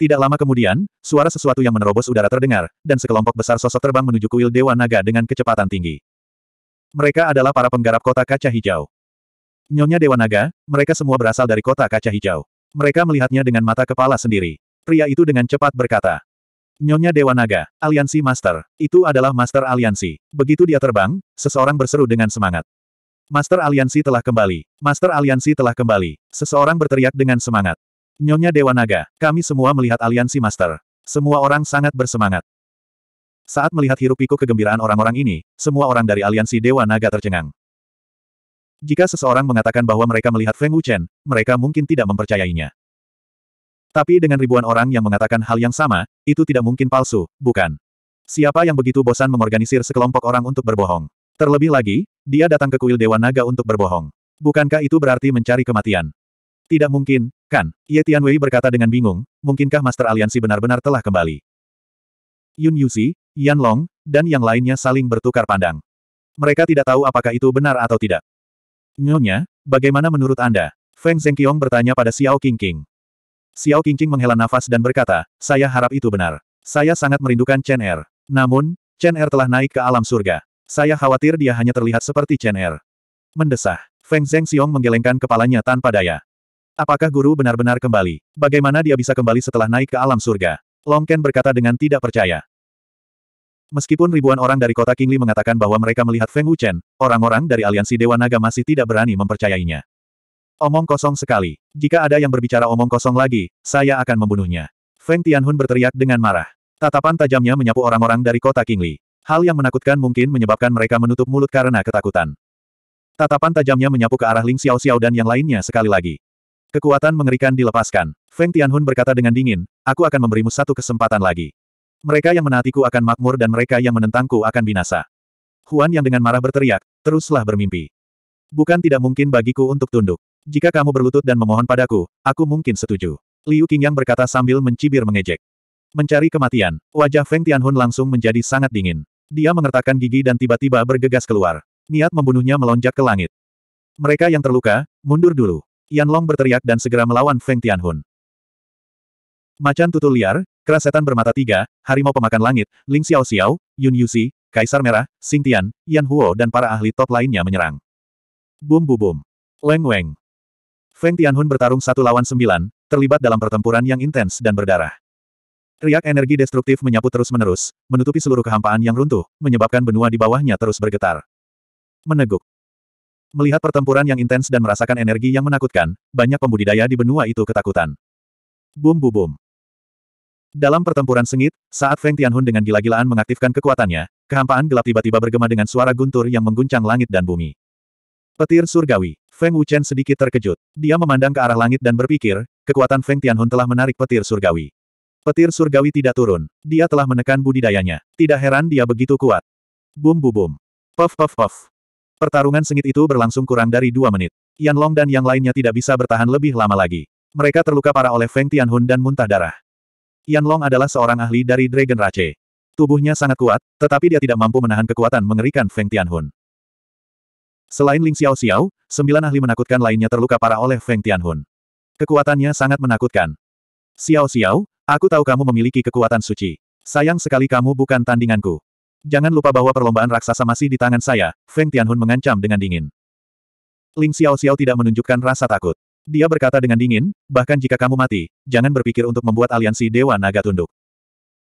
Tidak lama kemudian, suara sesuatu yang menerobos udara terdengar, dan sekelompok besar sosok terbang menuju kuil Dewa Naga dengan kecepatan tinggi. Mereka adalah para penggarap kota kaca hijau. Nyonya Dewa Naga, mereka semua berasal dari kota kaca hijau. Mereka melihatnya dengan mata kepala sendiri. Pria itu dengan cepat berkata. Nyonya Dewa Naga, Aliansi Master. Itu adalah Master Aliansi. Begitu dia terbang, seseorang berseru dengan semangat. Master Aliansi telah kembali. Master Aliansi telah kembali. Seseorang berteriak dengan semangat. Nyonya Dewa Naga, kami semua melihat Aliansi Master. Semua orang sangat bersemangat. Saat melihat hirup-pikuk kegembiraan orang-orang ini, semua orang dari Aliansi Dewa Naga tercengang. Jika seseorang mengatakan bahwa mereka melihat Feng Wuchen, mereka mungkin tidak mempercayainya. Tapi dengan ribuan orang yang mengatakan hal yang sama, itu tidak mungkin palsu, bukan? Siapa yang begitu bosan mengorganisir sekelompok orang untuk berbohong? Terlebih lagi, dia datang ke kuil Dewa Naga untuk berbohong. Bukankah itu berarti mencari kematian? Tidak mungkin, kan? Ye Tianwei berkata dengan bingung, mungkinkah Master Aliansi benar-benar telah kembali? Yun Yusi, Yan Long, dan yang lainnya saling bertukar pandang. Mereka tidak tahu apakah itu benar atau tidak. Nyonya, bagaimana menurut Anda? Feng Zhengqiong bertanya pada Xiao Qingqing. Xiao Qingqing menghela nafas dan berkata, saya harap itu benar. Saya sangat merindukan Chen Er. Namun, Chen Er telah naik ke alam surga. Saya khawatir dia hanya terlihat seperti Chen Er. Mendesah. Feng Zheng Xiong menggelengkan kepalanya tanpa daya. Apakah guru benar-benar kembali? Bagaimana dia bisa kembali setelah naik ke alam surga? Long Ken berkata dengan tidak percaya. Meskipun ribuan orang dari kota Kingli mengatakan bahwa mereka melihat Feng Wuchen, orang-orang dari aliansi Dewa Naga masih tidak berani mempercayainya. Omong kosong sekali. Jika ada yang berbicara omong kosong lagi, saya akan membunuhnya. Feng Tianhun berteriak dengan marah. Tatapan tajamnya menyapu orang-orang dari kota Kingli. Hal yang menakutkan mungkin menyebabkan mereka menutup mulut karena ketakutan. Tatapan tajamnya menyapu ke arah Ling Xiao Xiao dan yang lainnya sekali lagi. Kekuatan mengerikan dilepaskan. Feng Tianhun berkata dengan dingin, aku akan memberimu satu kesempatan lagi. Mereka yang menaatiku akan makmur dan mereka yang menentangku akan binasa. Huan yang dengan marah berteriak, teruslah bermimpi. Bukan tidak mungkin bagiku untuk tunduk. Jika kamu berlutut dan memohon padaku, aku mungkin setuju. Liu Qingyang berkata sambil mencibir mengejek. Mencari kematian, wajah Feng Tianhun langsung menjadi sangat dingin. Dia mengertakkan gigi dan tiba-tiba bergegas keluar. Niat membunuhnya melonjak ke langit. Mereka yang terluka, mundur dulu. Yan Long berteriak dan segera melawan Feng Tianhun. Macan tutul liar, keras setan bermata tiga, harimau pemakan langit, Ling Xiao Xiao, Yun Yuxi, Kaisar Merah, Xing Tian, Yan Huo dan para ahli top lainnya menyerang. Bum bu bum. Weng weng. Feng Tianhun bertarung satu lawan sembilan, terlibat dalam pertempuran yang intens dan berdarah. Riak energi destruktif menyapu terus-menerus, menutupi seluruh kehampaan yang runtuh, menyebabkan benua di bawahnya terus bergetar. Meneguk. Melihat pertempuran yang intens dan merasakan energi yang menakutkan, banyak pembudidaya di benua itu ketakutan. Bum bum bum. Dalam pertempuran sengit, saat Feng Tianhun dengan gila-gilaan mengaktifkan kekuatannya, kehampaan gelap tiba-tiba bergema dengan suara guntur yang mengguncang langit dan bumi. Petir surgawi. Feng Wuchen sedikit terkejut. Dia memandang ke arah langit dan berpikir, kekuatan Feng Tianhun telah menarik petir surgawi. Petir surgawi tidak turun. Dia telah menekan budidayanya. Tidak heran dia begitu kuat. Bum bum bum. Puff puff puff. Pertarungan sengit itu berlangsung kurang dari dua menit. Yan Long dan yang lainnya tidak bisa bertahan lebih lama lagi. Mereka terluka parah oleh Feng Tianhun dan muntah darah. Yan Long adalah seorang ahli dari Dragon Race. Tubuhnya sangat kuat, tetapi dia tidak mampu menahan kekuatan mengerikan Feng Tianhun. Selain Ling Xiao Xiao, sembilan ahli menakutkan lainnya terluka parah oleh Feng Tianhun. Kekuatannya sangat menakutkan. Xiao Xiao, Aku tahu kamu memiliki kekuatan suci. Sayang sekali kamu bukan tandinganku. Jangan lupa bahwa perlombaan raksasa masih di tangan saya, Feng Tianhun mengancam dengan dingin. Ling Xiao Xiao tidak menunjukkan rasa takut. Dia berkata dengan dingin, bahkan jika kamu mati, jangan berpikir untuk membuat aliansi Dewa Naga tunduk.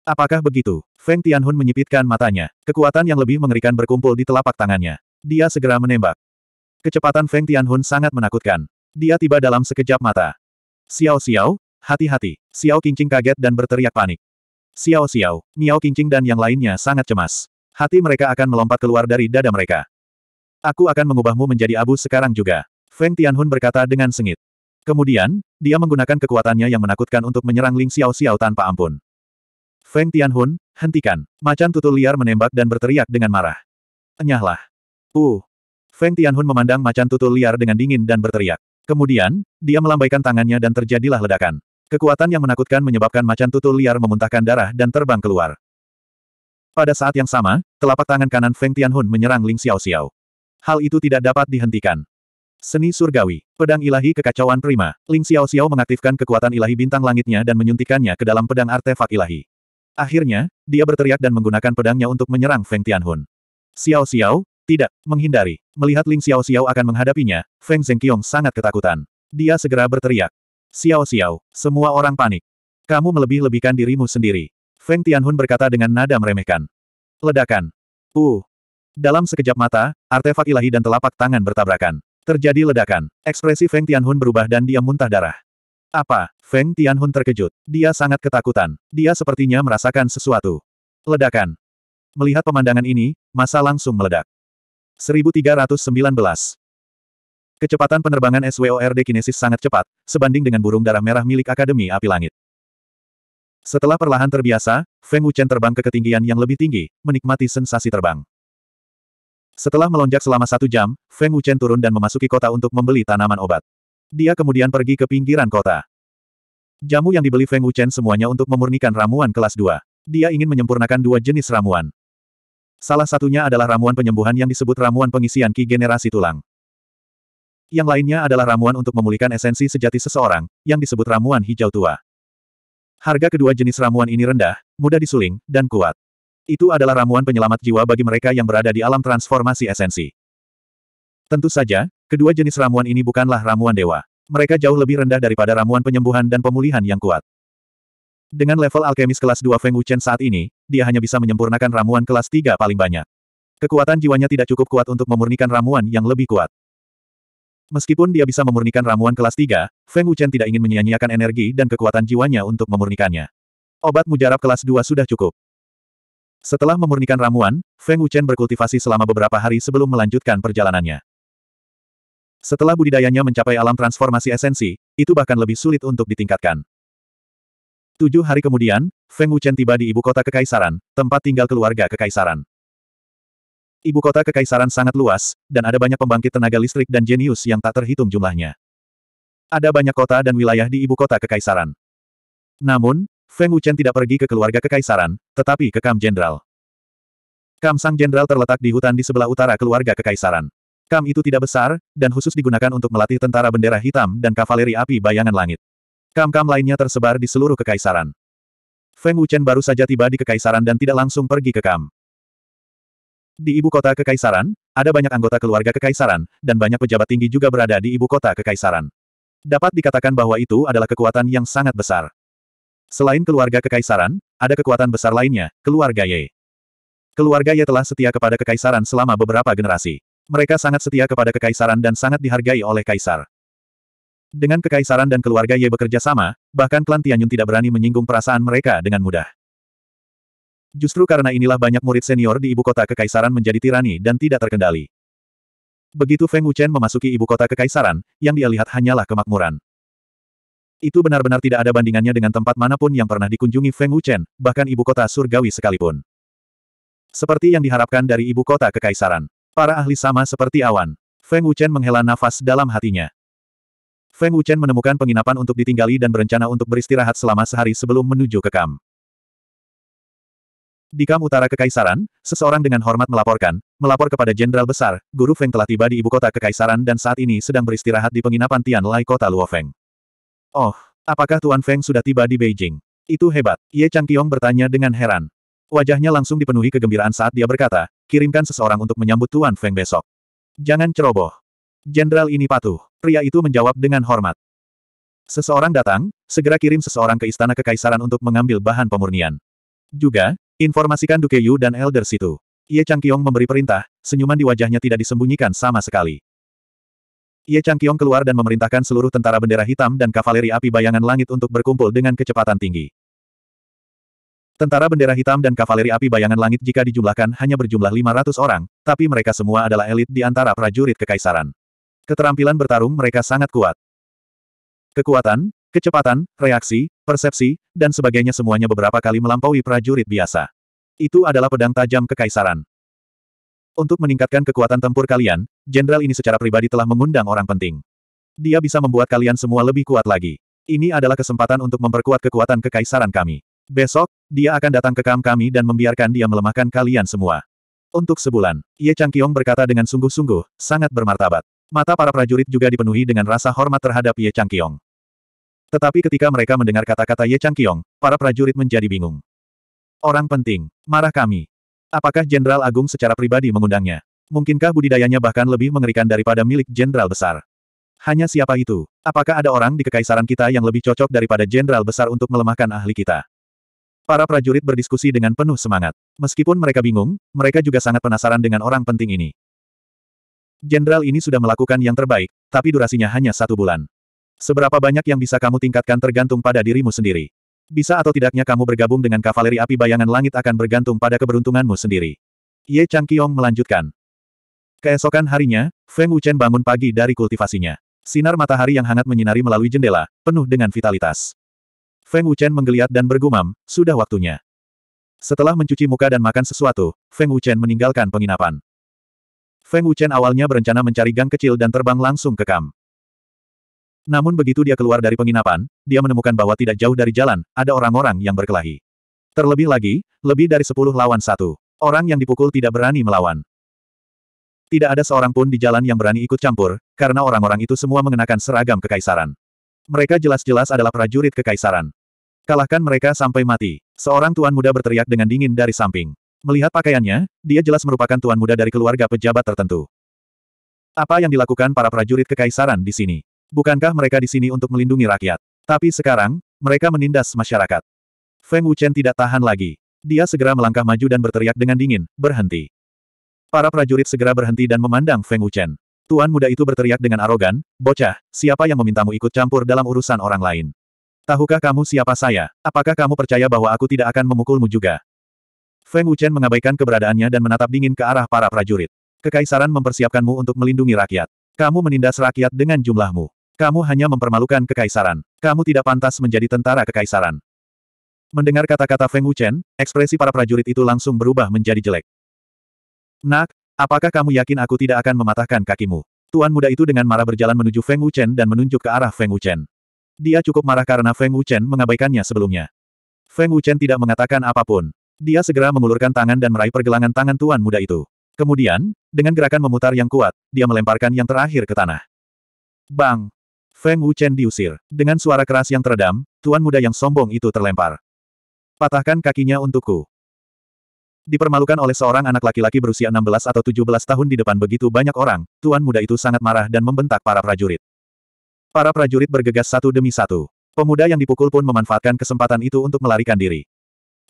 Apakah begitu? Feng Tianhun menyipitkan matanya. Kekuatan yang lebih mengerikan berkumpul di telapak tangannya. Dia segera menembak. Kecepatan Feng Tianhun sangat menakutkan. Dia tiba dalam sekejap mata. Xiao Xiao, Hati-hati, Xiao Qingqing kaget dan berteriak panik. Xiao Xiao, Miao Qingqing dan yang lainnya sangat cemas. Hati mereka akan melompat keluar dari dada mereka. Aku akan mengubahmu menjadi abu sekarang juga. Feng Tianhun berkata dengan sengit. Kemudian, dia menggunakan kekuatannya yang menakutkan untuk menyerang Ling Xiao Xiao tanpa ampun. Feng Tianhun, hentikan. Macan tutul liar menembak dan berteriak dengan marah. Enyahlah. Uh. Feng Tianhun memandang macan tutul liar dengan dingin dan berteriak. Kemudian, dia melambaikan tangannya dan terjadilah ledakan. Kekuatan yang menakutkan menyebabkan macan tutul liar memuntahkan darah dan terbang keluar. Pada saat yang sama, telapak tangan kanan Feng Tianhun menyerang Ling Xiao Xiao. Hal itu tidak dapat dihentikan. Seni surgawi, pedang ilahi kekacauan prima, Ling Xiao Xiao mengaktifkan kekuatan ilahi bintang langitnya dan menyuntikannya ke dalam pedang artefak ilahi. Akhirnya, dia berteriak dan menggunakan pedangnya untuk menyerang Feng Tianhun. Xiao Xiao, tidak, menghindari. Melihat Ling Xiao Xiao akan menghadapinya, Feng Zhengqiong sangat ketakutan. Dia segera berteriak. Xiao Xiao, semua orang panik. Kamu melebih-lebihkan dirimu sendiri. Feng Tianhun berkata dengan nada meremehkan. Ledakan. Uh. Dalam sekejap mata, artefak ilahi dan telapak tangan bertabrakan. Terjadi ledakan. Ekspresi Feng Tianhun berubah dan dia muntah darah. Apa? Feng Tianhun terkejut. Dia sangat ketakutan. Dia sepertinya merasakan sesuatu. Ledakan. Melihat pemandangan ini, masa langsung meledak. 1319. Kecepatan penerbangan SWORD Kinesis sangat cepat, sebanding dengan burung darah merah milik Akademi Api Langit. Setelah perlahan terbiasa, Feng Wuchen terbang ke ketinggian yang lebih tinggi, menikmati sensasi terbang. Setelah melonjak selama satu jam, Feng Wuchen turun dan memasuki kota untuk membeli tanaman obat. Dia kemudian pergi ke pinggiran kota. Jamu yang dibeli Feng Wuchen semuanya untuk memurnikan ramuan kelas 2. Dia ingin menyempurnakan dua jenis ramuan. Salah satunya adalah ramuan penyembuhan yang disebut ramuan pengisian ki generasi tulang. Yang lainnya adalah ramuan untuk memulihkan esensi sejati seseorang, yang disebut ramuan hijau tua. Harga kedua jenis ramuan ini rendah, mudah disuling, dan kuat. Itu adalah ramuan penyelamat jiwa bagi mereka yang berada di alam transformasi esensi. Tentu saja, kedua jenis ramuan ini bukanlah ramuan dewa. Mereka jauh lebih rendah daripada ramuan penyembuhan dan pemulihan yang kuat. Dengan level alkemis kelas 2 Feng Wuchen saat ini, dia hanya bisa menyempurnakan ramuan kelas 3 paling banyak. Kekuatan jiwanya tidak cukup kuat untuk memurnikan ramuan yang lebih kuat. Meskipun dia bisa memurnikan ramuan kelas 3, Feng Wuchen tidak ingin menyia-nyiakan energi dan kekuatan jiwanya untuk memurnikannya. Obat mujarab kelas 2 sudah cukup. Setelah memurnikan ramuan, Feng Wuchen berkultivasi selama beberapa hari sebelum melanjutkan perjalanannya. Setelah budidayanya mencapai alam transformasi esensi, itu bahkan lebih sulit untuk ditingkatkan. Tujuh hari kemudian, Feng Wuchen tiba di ibu kota kekaisaran, tempat tinggal keluarga kekaisaran. Ibu kota kekaisaran sangat luas, dan ada banyak pembangkit tenaga listrik dan jenius yang tak terhitung jumlahnya. Ada banyak kota dan wilayah di ibu kota kekaisaran. Namun, Feng Wuchen tidak pergi ke keluarga kekaisaran, tetapi ke Kam Jenderal. Kam Sang Jenderal terletak di hutan di sebelah utara keluarga kekaisaran. Kam itu tidak besar, dan khusus digunakan untuk melatih tentara bendera hitam dan kavaleri api bayangan langit. Kam-kam lainnya tersebar di seluruh kekaisaran. Feng Wuchen baru saja tiba di kekaisaran dan tidak langsung pergi ke Kam. Di ibu kota kekaisaran, ada banyak anggota keluarga kekaisaran, dan banyak pejabat tinggi juga berada di ibu kota kekaisaran. Dapat dikatakan bahwa itu adalah kekuatan yang sangat besar. Selain keluarga kekaisaran, ada kekuatan besar lainnya, keluarga Ye. Keluarga Ye telah setia kepada kekaisaran selama beberapa generasi. Mereka sangat setia kepada kekaisaran dan sangat dihargai oleh kaisar. Dengan kekaisaran dan keluarga Ye bekerja sama, bahkan klan Tianyun tidak berani menyinggung perasaan mereka dengan mudah. Justru karena inilah banyak murid senior di ibu kota kekaisaran menjadi tirani dan tidak terkendali. Begitu Feng Wuchen memasuki ibu kota kekaisaran, yang dia lihat hanyalah kemakmuran. Itu benar-benar tidak ada bandingannya dengan tempat manapun yang pernah dikunjungi Feng Wuchen, bahkan ibu kota surgawi sekalipun. Seperti yang diharapkan dari ibu kota kekaisaran. Para ahli sama seperti awan. Feng Wuchen menghela nafas dalam hatinya. Feng Wuchen menemukan penginapan untuk ditinggali dan berencana untuk beristirahat selama sehari sebelum menuju ke kamp. Di Kam Utara Kekaisaran, seseorang dengan hormat melaporkan, melapor kepada Jenderal Besar, Guru Feng telah tiba di ibu kota Kekaisaran dan saat ini sedang beristirahat di penginapan Tian Lai kota Luofeng. Oh, apakah Tuan Feng sudah tiba di Beijing? Itu hebat, Ye Changqiong bertanya dengan heran. Wajahnya langsung dipenuhi kegembiraan saat dia berkata, kirimkan seseorang untuk menyambut Tuan Feng besok. Jangan ceroboh. Jenderal ini patuh, pria itu menjawab dengan hormat. Seseorang datang, segera kirim seseorang ke istana kekaisaran untuk mengambil bahan pemurnian. Juga, Informasikan Duke Yu dan Elder Situ. Ye Changqiong memberi perintah, senyuman di wajahnya tidak disembunyikan sama sekali. Ye Changqiong keluar dan memerintahkan seluruh tentara bendera hitam dan kavaleri api bayangan langit untuk berkumpul dengan kecepatan tinggi. Tentara bendera hitam dan kavaleri api bayangan langit jika dijumlahkan hanya berjumlah 500 orang, tapi mereka semua adalah elit di antara prajurit kekaisaran. Keterampilan bertarung mereka sangat kuat. Kekuatan, Kecepatan, reaksi, persepsi, dan sebagainya semuanya beberapa kali melampaui prajurit biasa. Itu adalah pedang tajam kekaisaran. Untuk meningkatkan kekuatan tempur kalian, jenderal ini secara pribadi telah mengundang orang penting. Dia bisa membuat kalian semua lebih kuat lagi. Ini adalah kesempatan untuk memperkuat kekuatan kekaisaran kami. Besok, dia akan datang ke kam kami dan membiarkan dia melemahkan kalian semua. Untuk sebulan, Ye Changqiong berkata dengan sungguh-sungguh, sangat bermartabat. Mata para prajurit juga dipenuhi dengan rasa hormat terhadap Ye Changqiong. Tetapi ketika mereka mendengar kata-kata Ye Chang Kiong, para prajurit menjadi bingung. Orang penting. Marah kami. Apakah Jenderal Agung secara pribadi mengundangnya? Mungkinkah budidayanya bahkan lebih mengerikan daripada milik Jenderal Besar? Hanya siapa itu? Apakah ada orang di kekaisaran kita yang lebih cocok daripada Jenderal Besar untuk melemahkan ahli kita? Para prajurit berdiskusi dengan penuh semangat. Meskipun mereka bingung, mereka juga sangat penasaran dengan orang penting ini. Jenderal ini sudah melakukan yang terbaik, tapi durasinya hanya satu bulan. Seberapa banyak yang bisa kamu tingkatkan tergantung pada dirimu sendiri. Bisa atau tidaknya kamu bergabung dengan Kavaleri Api Bayangan Langit akan bergantung pada keberuntunganmu sendiri. Ye Chang Kiong melanjutkan. Keesokan harinya, Feng Wuchen bangun pagi dari kultivasinya. Sinar matahari yang hangat menyinari melalui jendela, penuh dengan vitalitas. Feng Wuchen menggeliat dan bergumam, sudah waktunya. Setelah mencuci muka dan makan sesuatu, Feng Wuchen meninggalkan penginapan. Feng Wuchen awalnya berencana mencari gang kecil dan terbang langsung ke kam. Namun begitu dia keluar dari penginapan, dia menemukan bahwa tidak jauh dari jalan, ada orang-orang yang berkelahi. Terlebih lagi, lebih dari sepuluh lawan satu. Orang yang dipukul tidak berani melawan. Tidak ada seorang pun di jalan yang berani ikut campur, karena orang-orang itu semua mengenakan seragam kekaisaran. Mereka jelas-jelas adalah prajurit kekaisaran. Kalahkan mereka sampai mati. Seorang tuan muda berteriak dengan dingin dari samping. Melihat pakaiannya, dia jelas merupakan tuan muda dari keluarga pejabat tertentu. Apa yang dilakukan para prajurit kekaisaran di sini? Bukankah mereka di sini untuk melindungi rakyat? Tapi sekarang, mereka menindas masyarakat. Feng Wuchen tidak tahan lagi. Dia segera melangkah maju dan berteriak dengan dingin, berhenti. Para prajurit segera berhenti dan memandang Feng Wuchen. Tuan muda itu berteriak dengan arogan, bocah, siapa yang memintamu ikut campur dalam urusan orang lain? Tahukah kamu siapa saya? Apakah kamu percaya bahwa aku tidak akan memukulmu juga? Feng Wuchen mengabaikan keberadaannya dan menatap dingin ke arah para prajurit. Kekaisaran mempersiapkanmu untuk melindungi rakyat. Kamu menindas rakyat dengan jumlahmu. Kamu hanya mempermalukan kekaisaran. Kamu tidak pantas menjadi tentara kekaisaran. Mendengar kata-kata Feng Wuchen, ekspresi para prajurit itu langsung berubah menjadi jelek. Nak, apakah kamu yakin aku tidak akan mematahkan kakimu? Tuan muda itu dengan marah berjalan menuju Feng Wuchen dan menunjuk ke arah Feng Wuchen. Dia cukup marah karena Feng Wuchen mengabaikannya sebelumnya. Feng Wuchen tidak mengatakan apapun. Dia segera mengulurkan tangan dan meraih pergelangan tangan tuan muda itu. Kemudian, dengan gerakan memutar yang kuat, dia melemparkan yang terakhir ke tanah. Bang! Feng Wuchen diusir. Dengan suara keras yang teredam, tuan muda yang sombong itu terlempar. Patahkan kakinya untukku. Dipermalukan oleh seorang anak laki-laki berusia 16 atau 17 tahun di depan begitu banyak orang, tuan muda itu sangat marah dan membentak para prajurit. Para prajurit bergegas satu demi satu. Pemuda yang dipukul pun memanfaatkan kesempatan itu untuk melarikan diri.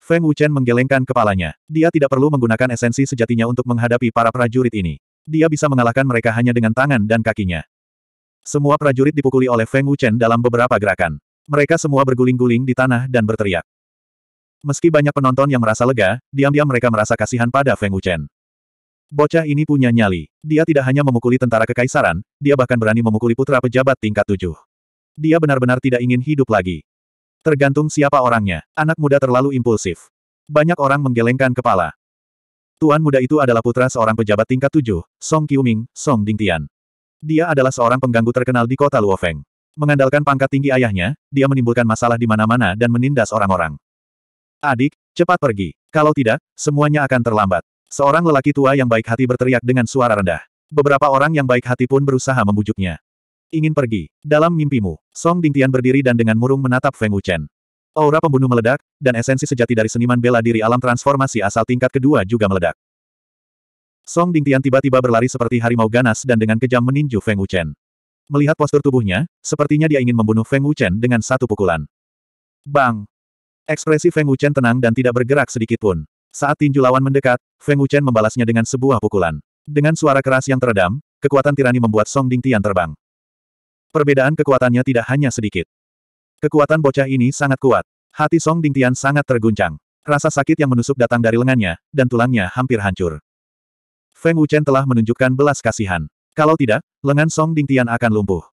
Feng Wuchen menggelengkan kepalanya. Dia tidak perlu menggunakan esensi sejatinya untuk menghadapi para prajurit ini. Dia bisa mengalahkan mereka hanya dengan tangan dan kakinya. Semua prajurit dipukuli oleh Feng Wuchen dalam beberapa gerakan. Mereka semua berguling-guling di tanah dan berteriak. Meski banyak penonton yang merasa lega, diam-diam mereka merasa kasihan pada Feng Wuchen. Bocah ini punya nyali. Dia tidak hanya memukuli tentara kekaisaran, dia bahkan berani memukuli putra pejabat tingkat tujuh. Dia benar-benar tidak ingin hidup lagi. Tergantung siapa orangnya, anak muda terlalu impulsif. Banyak orang menggelengkan kepala. Tuan muda itu adalah putra seorang pejabat tingkat tujuh, Song Qiuming, Song Dingtian. Dia adalah seorang pengganggu terkenal di kota Luofeng. Mengandalkan pangkat tinggi ayahnya, dia menimbulkan masalah di mana-mana dan menindas orang-orang. Adik, cepat pergi. Kalau tidak, semuanya akan terlambat. Seorang lelaki tua yang baik hati berteriak dengan suara rendah. Beberapa orang yang baik hati pun berusaha membujuknya. Ingin pergi. Dalam mimpimu, Song Dingtian berdiri dan dengan murung menatap Feng Wuchen. Aura pembunuh meledak, dan esensi sejati dari seniman bela diri alam transformasi asal tingkat kedua juga meledak. Song Dingtian tiba-tiba berlari seperti harimau ganas dan dengan kejam meninju Feng Wuchen. Melihat postur tubuhnya, sepertinya dia ingin membunuh Feng Wuchen dengan satu pukulan. Bang! Ekspresi Feng Wuchen tenang dan tidak bergerak sedikit pun. Saat tinju lawan mendekat, Feng Wuchen membalasnya dengan sebuah pukulan. Dengan suara keras yang teredam, kekuatan tirani membuat Song Dingtian terbang. Perbedaan kekuatannya tidak hanya sedikit. Kekuatan bocah ini sangat kuat. Hati Song Dingtian sangat terguncang. Rasa sakit yang menusuk datang dari lengannya, dan tulangnya hampir hancur. Feng Wuchen telah menunjukkan belas kasihan. Kalau tidak, lengan Song Dingtian akan lumpuh.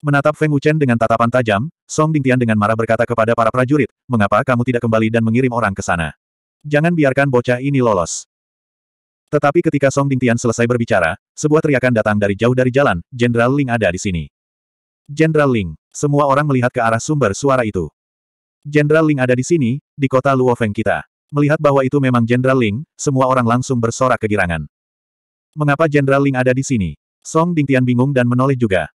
Menatap Feng Wuchen dengan tatapan tajam, Song Dingtian dengan marah berkata kepada para prajurit, mengapa kamu tidak kembali dan mengirim orang ke sana? Jangan biarkan bocah ini lolos. Tetapi ketika Song Dingtian selesai berbicara, sebuah teriakan datang dari jauh dari jalan, Jenderal Ling ada di sini. Jenderal Ling, semua orang melihat ke arah sumber suara itu. Jenderal Ling ada di sini, di kota Luofeng kita. Melihat bahwa itu memang Jenderal Ling, semua orang langsung bersorak kegirangan. Mengapa Jenderal Ling ada di sini? Song Dingtian bingung dan menoleh juga.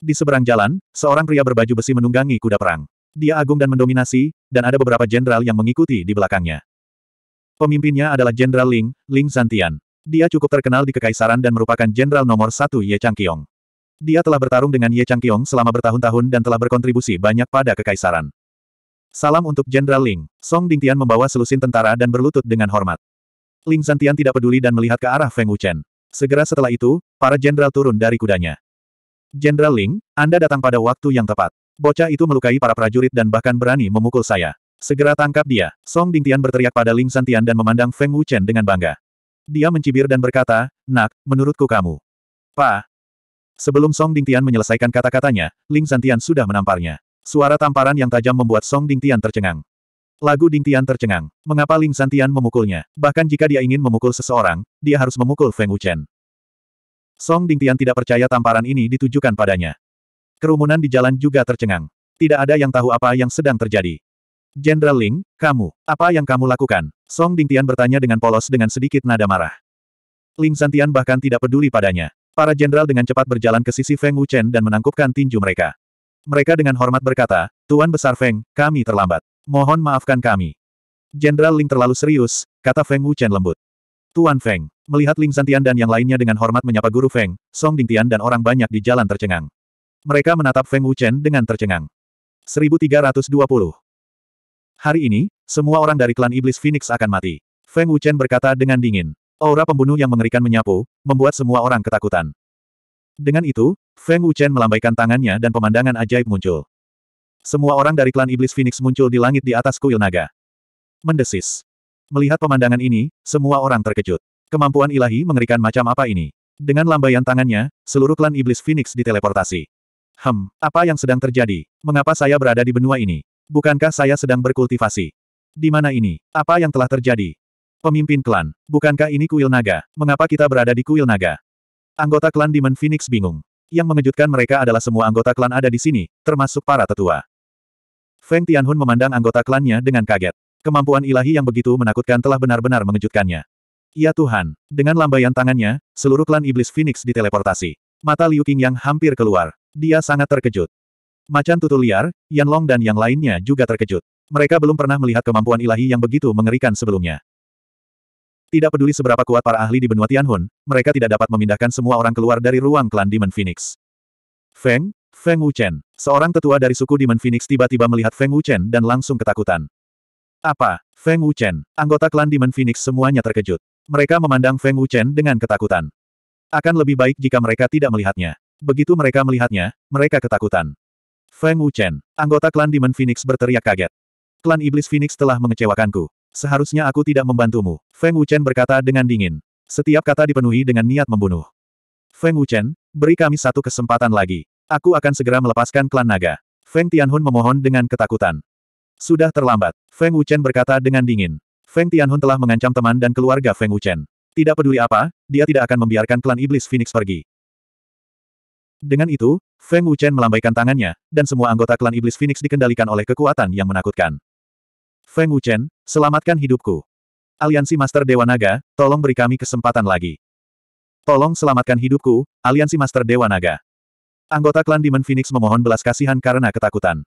Di seberang jalan, seorang pria berbaju besi menunggangi kuda perang. Dia agung dan mendominasi, dan ada beberapa jenderal yang mengikuti di belakangnya. Pemimpinnya adalah Jenderal Ling, Ling Zantian. Dia cukup terkenal di kekaisaran dan merupakan jenderal nomor satu Ye Changqiong. Dia telah bertarung dengan Ye Changqiong selama bertahun-tahun dan telah berkontribusi banyak pada kekaisaran. Salam untuk Jenderal Ling. Song Dingtian membawa selusin tentara dan berlutut dengan hormat. Ling Santian tidak peduli dan melihat ke arah Feng Wuchen. Segera setelah itu, para jenderal turun dari kudanya. Jenderal Ling, Anda datang pada waktu yang tepat. Bocah itu melukai para prajurit dan bahkan berani memukul saya. Segera tangkap dia. Song Dingtian berteriak pada Ling Santian dan memandang Feng Wuchen dengan bangga. Dia mencibir dan berkata, Nak, menurutku kamu. Pa. Sebelum Song Dingtian menyelesaikan kata-katanya, Ling Santian sudah menamparnya. Suara tamparan yang tajam membuat Song Ding Tian tercengang. Lagu Ding Tian tercengang. Mengapa Ling Santian memukulnya? Bahkan jika dia ingin memukul seseorang, dia harus memukul Feng Wuchen. Song Ding Tian tidak percaya tamparan ini ditujukan padanya. Kerumunan di jalan juga tercengang. Tidak ada yang tahu apa yang sedang terjadi. Jenderal Ling, kamu, apa yang kamu lakukan? Song Ding Tian bertanya dengan polos dengan sedikit nada marah. Ling Santian bahkan tidak peduli padanya. Para jenderal dengan cepat berjalan ke sisi Feng Wuchen dan menangkupkan tinju mereka. Mereka dengan hormat berkata, Tuan Besar Feng, kami terlambat. Mohon maafkan kami. Jenderal Ling terlalu serius, kata Feng Wuchen lembut. Tuan Feng, melihat Ling Santian dan yang lainnya dengan hormat menyapa guru Feng, Song Dingtian dan orang banyak di jalan tercengang. Mereka menatap Feng Wuchen dengan tercengang. 1320 Hari ini, semua orang dari klan iblis Phoenix akan mati. Feng Wuchen berkata dengan dingin. Aura pembunuh yang mengerikan menyapu, membuat semua orang ketakutan. Dengan itu, Feng Wuchen melambaikan tangannya dan pemandangan ajaib muncul. Semua orang dari klan iblis Phoenix muncul di langit di atas kuil naga. Mendesis. Melihat pemandangan ini, semua orang terkejut. Kemampuan ilahi mengerikan macam apa ini? Dengan lambaian tangannya, seluruh klan iblis Phoenix diteleportasi. Hem, apa yang sedang terjadi? Mengapa saya berada di benua ini? Bukankah saya sedang berkultivasi? Di mana ini? Apa yang telah terjadi? Pemimpin klan, bukankah ini kuil naga? Mengapa kita berada di kuil naga? Anggota klan Demon Phoenix bingung. Yang mengejutkan mereka adalah semua anggota klan ada di sini, termasuk para tetua. Feng Tianhun memandang anggota klannya dengan kaget. Kemampuan ilahi yang begitu menakutkan telah benar-benar mengejutkannya. Ya Tuhan, dengan lambaian tangannya, seluruh klan iblis Phoenix diteleportasi. Mata Liu Qing yang hampir keluar. Dia sangat terkejut. Macan tutul liar, Yan Long dan yang lainnya juga terkejut. Mereka belum pernah melihat kemampuan ilahi yang begitu mengerikan sebelumnya. Tidak peduli seberapa kuat para ahli di benua Tianhun, mereka tidak dapat memindahkan semua orang keluar dari ruang klan Demon Phoenix. Feng, Feng Wuchen, seorang tetua dari suku Demon Phoenix tiba-tiba melihat Feng Wuchen dan langsung ketakutan. Apa? Feng Wuchen, anggota klan Demon Phoenix semuanya terkejut. Mereka memandang Feng Wuchen dengan ketakutan. Akan lebih baik jika mereka tidak melihatnya. Begitu mereka melihatnya, mereka ketakutan. Feng Wuchen, anggota klan Demon Phoenix berteriak kaget. Klan Iblis Phoenix telah mengecewakanku. Seharusnya aku tidak membantumu, Feng Wuchen berkata dengan dingin. Setiap kata dipenuhi dengan niat membunuh. Feng Wuchen, beri kami satu kesempatan lagi. Aku akan segera melepaskan klan naga. Feng Tianhun memohon dengan ketakutan. Sudah terlambat, Feng Wuchen berkata dengan dingin. Feng Tianhun telah mengancam teman dan keluarga Feng Wuchen. Tidak peduli apa, dia tidak akan membiarkan klan iblis Phoenix pergi. Dengan itu, Feng Wuchen melambaikan tangannya, dan semua anggota klan iblis Phoenix dikendalikan oleh kekuatan yang menakutkan. Feng Wuchen, selamatkan hidupku. Aliansi Master Dewa Naga, tolong beri kami kesempatan lagi. Tolong selamatkan hidupku, Aliansi Master Dewa Naga. Anggota klan Demon Phoenix memohon belas kasihan karena ketakutan.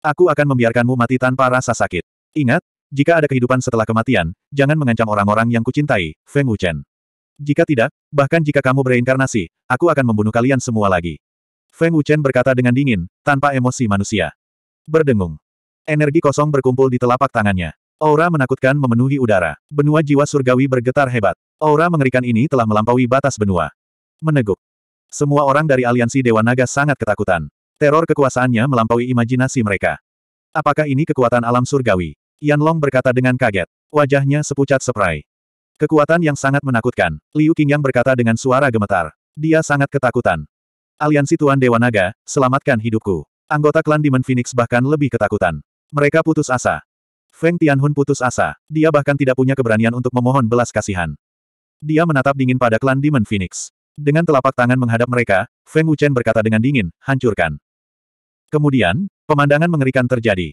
Aku akan membiarkanmu mati tanpa rasa sakit. Ingat, jika ada kehidupan setelah kematian, jangan mengancam orang-orang yang kucintai, Feng Wuchen. Jika tidak, bahkan jika kamu bereinkarnasi, aku akan membunuh kalian semua lagi. Feng Wuchen berkata dengan dingin, tanpa emosi manusia. Berdengung. Energi kosong berkumpul di telapak tangannya. Aura menakutkan memenuhi udara. Benua jiwa surgawi bergetar hebat. Aura mengerikan ini telah melampaui batas benua. Meneguk. Semua orang dari aliansi Dewa Naga sangat ketakutan. Teror kekuasaannya melampaui imajinasi mereka. Apakah ini kekuatan alam surgawi? Yan Long berkata dengan kaget. Wajahnya sepucat seprai. Kekuatan yang sangat menakutkan. Liu Qingyang berkata dengan suara gemetar. Dia sangat ketakutan. Aliansi Tuan Dewa Naga, selamatkan hidupku. Anggota klan Demon Phoenix bahkan lebih ketakutan. Mereka putus asa. Feng Tianhun putus asa. Dia bahkan tidak punya keberanian untuk memohon belas kasihan. Dia menatap dingin pada klan Demon Phoenix. Dengan telapak tangan menghadap mereka, Feng Wuchen berkata dengan dingin, hancurkan. Kemudian, pemandangan mengerikan terjadi.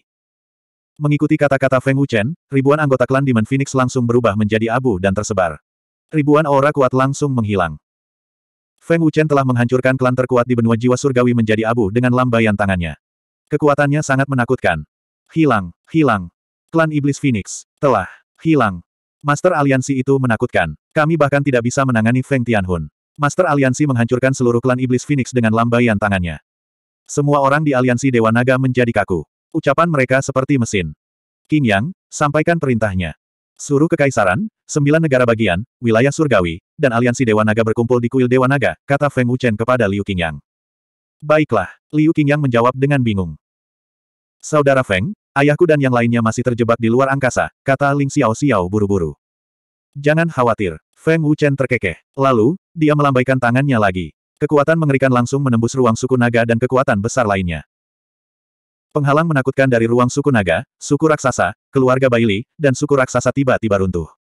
Mengikuti kata-kata Feng Wuchen, ribuan anggota klan Demon Phoenix langsung berubah menjadi abu dan tersebar. Ribuan aura kuat langsung menghilang. Feng Wuchen telah menghancurkan klan terkuat di benua jiwa surgawi menjadi abu dengan lambaian tangannya. Kekuatannya sangat menakutkan. Hilang, hilang. Klan Iblis Phoenix. Telah. Hilang. Master Aliansi itu menakutkan. Kami bahkan tidak bisa menangani Feng Tianhun. Master Aliansi menghancurkan seluruh klan Iblis Phoenix dengan lambaian tangannya. Semua orang di Aliansi Dewa Naga menjadi kaku. Ucapan mereka seperti mesin. King Yang, sampaikan perintahnya. Suruh Kekaisaran, sembilan negara bagian, wilayah surgawi, dan Aliansi Dewa Naga berkumpul di kuil Dewa Naga, kata Feng Wuchen kepada Liu Qingyang. Baiklah, Liu Qingyang menjawab dengan bingung. Saudara Feng, Ayahku dan yang lainnya masih terjebak di luar angkasa, kata Ling Xiao Xiao buru-buru. Jangan khawatir, Feng Wuchen terkekeh. Lalu, dia melambaikan tangannya lagi. Kekuatan mengerikan langsung menembus ruang suku naga dan kekuatan besar lainnya. Penghalang menakutkan dari ruang suku naga, suku raksasa, keluarga Baili, dan suku raksasa tiba-tiba runtuh.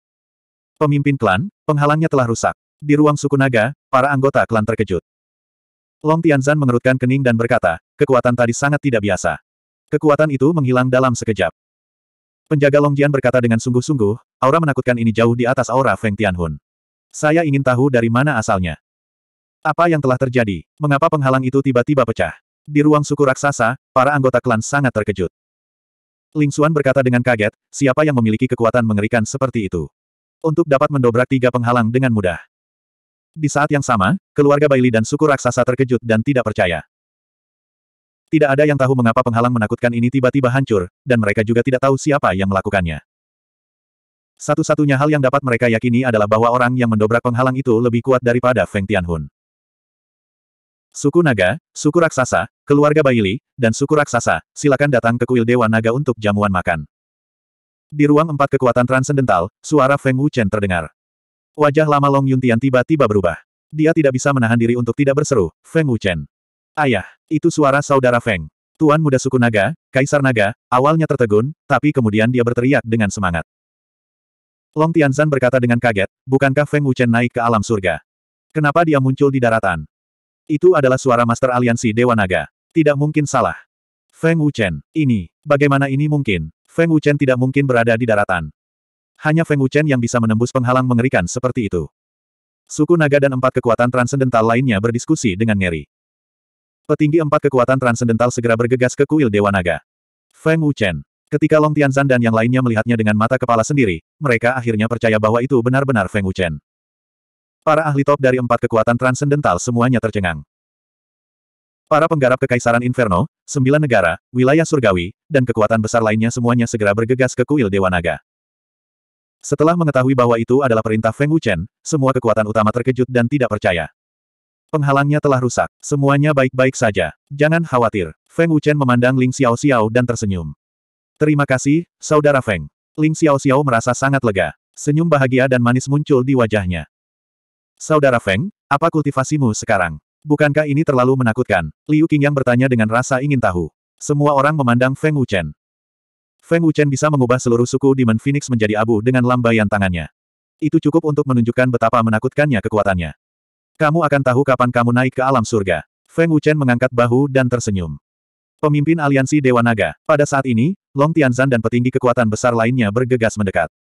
Pemimpin klan, penghalangnya telah rusak. Di ruang suku naga, para anggota klan terkejut. Long Tianzan mengerutkan kening dan berkata, kekuatan tadi sangat tidak biasa. Kekuatan itu menghilang dalam sekejap. Penjaga Longjian berkata dengan sungguh-sungguh, aura menakutkan ini jauh di atas aura Feng Tianhun. Saya ingin tahu dari mana asalnya. Apa yang telah terjadi? Mengapa penghalang itu tiba-tiba pecah? Di ruang suku raksasa, para anggota klan sangat terkejut. Ling Xuan berkata dengan kaget, siapa yang memiliki kekuatan mengerikan seperti itu? Untuk dapat mendobrak tiga penghalang dengan mudah. Di saat yang sama, keluarga Bailey dan suku raksasa terkejut dan tidak percaya. Tidak ada yang tahu mengapa penghalang menakutkan ini tiba-tiba hancur, dan mereka juga tidak tahu siapa yang melakukannya. Satu-satunya hal yang dapat mereka yakini adalah bahwa orang yang mendobrak penghalang itu lebih kuat daripada Feng Tianhun. Suku Naga, Suku Raksasa, Keluarga Baili, dan Suku Raksasa, silakan datang ke kuil Dewa Naga untuk jamuan makan. Di ruang empat kekuatan transendental, suara Feng Wuchen terdengar. Wajah lama Long Yuntian tiba-tiba berubah. Dia tidak bisa menahan diri untuk tidak berseru, Feng Wuchen. Ayah, itu suara saudara Feng. Tuan muda suku naga, Kaisar Naga, awalnya tertegun, tapi kemudian dia berteriak dengan semangat. Long Tianzan berkata dengan kaget, bukankah Feng Wuchen naik ke alam surga? Kenapa dia muncul di daratan? Itu adalah suara Master Aliansi Dewa Naga. Tidak mungkin salah. Feng Wuchen, ini, bagaimana ini mungkin? Feng Wuchen tidak mungkin berada di daratan. Hanya Feng Wuchen yang bisa menembus penghalang mengerikan seperti itu. Suku naga dan empat kekuatan transendental lainnya berdiskusi dengan ngeri. Petinggi empat kekuatan transendental segera bergegas ke kuil Dewa Naga. Feng Wuchen. Ketika Long Tianzan dan yang lainnya melihatnya dengan mata kepala sendiri, mereka akhirnya percaya bahwa itu benar-benar Feng Wuchen. Para ahli top dari empat kekuatan transendental semuanya tercengang. Para penggarap kekaisaran Inferno, sembilan negara, wilayah surgawi, dan kekuatan besar lainnya semuanya segera bergegas ke kuil Dewa Naga. Setelah mengetahui bahwa itu adalah perintah Feng Wuchen, semua kekuatan utama terkejut dan tidak percaya. Penghalangnya telah rusak. Semuanya baik-baik saja. Jangan khawatir. Feng Wuchen memandang Ling Xiao Xiao dan tersenyum. Terima kasih, Saudara Feng. Ling Xiao Xiao merasa sangat lega. Senyum bahagia dan manis muncul di wajahnya. Saudara Feng, apa kultivasimu sekarang? Bukankah ini terlalu menakutkan? Liu Qingyang bertanya dengan rasa ingin tahu. Semua orang memandang Feng Wuchen. Feng Wuchen bisa mengubah seluruh suku Demon Phoenix menjadi abu dengan lambaian tangannya. Itu cukup untuk menunjukkan betapa menakutkannya kekuatannya. Kamu akan tahu kapan kamu naik ke alam surga. Feng Wuchen mengangkat bahu dan tersenyum. Pemimpin aliansi Dewa Naga. Pada saat ini, Long Tianzan dan petinggi kekuatan besar lainnya bergegas mendekat.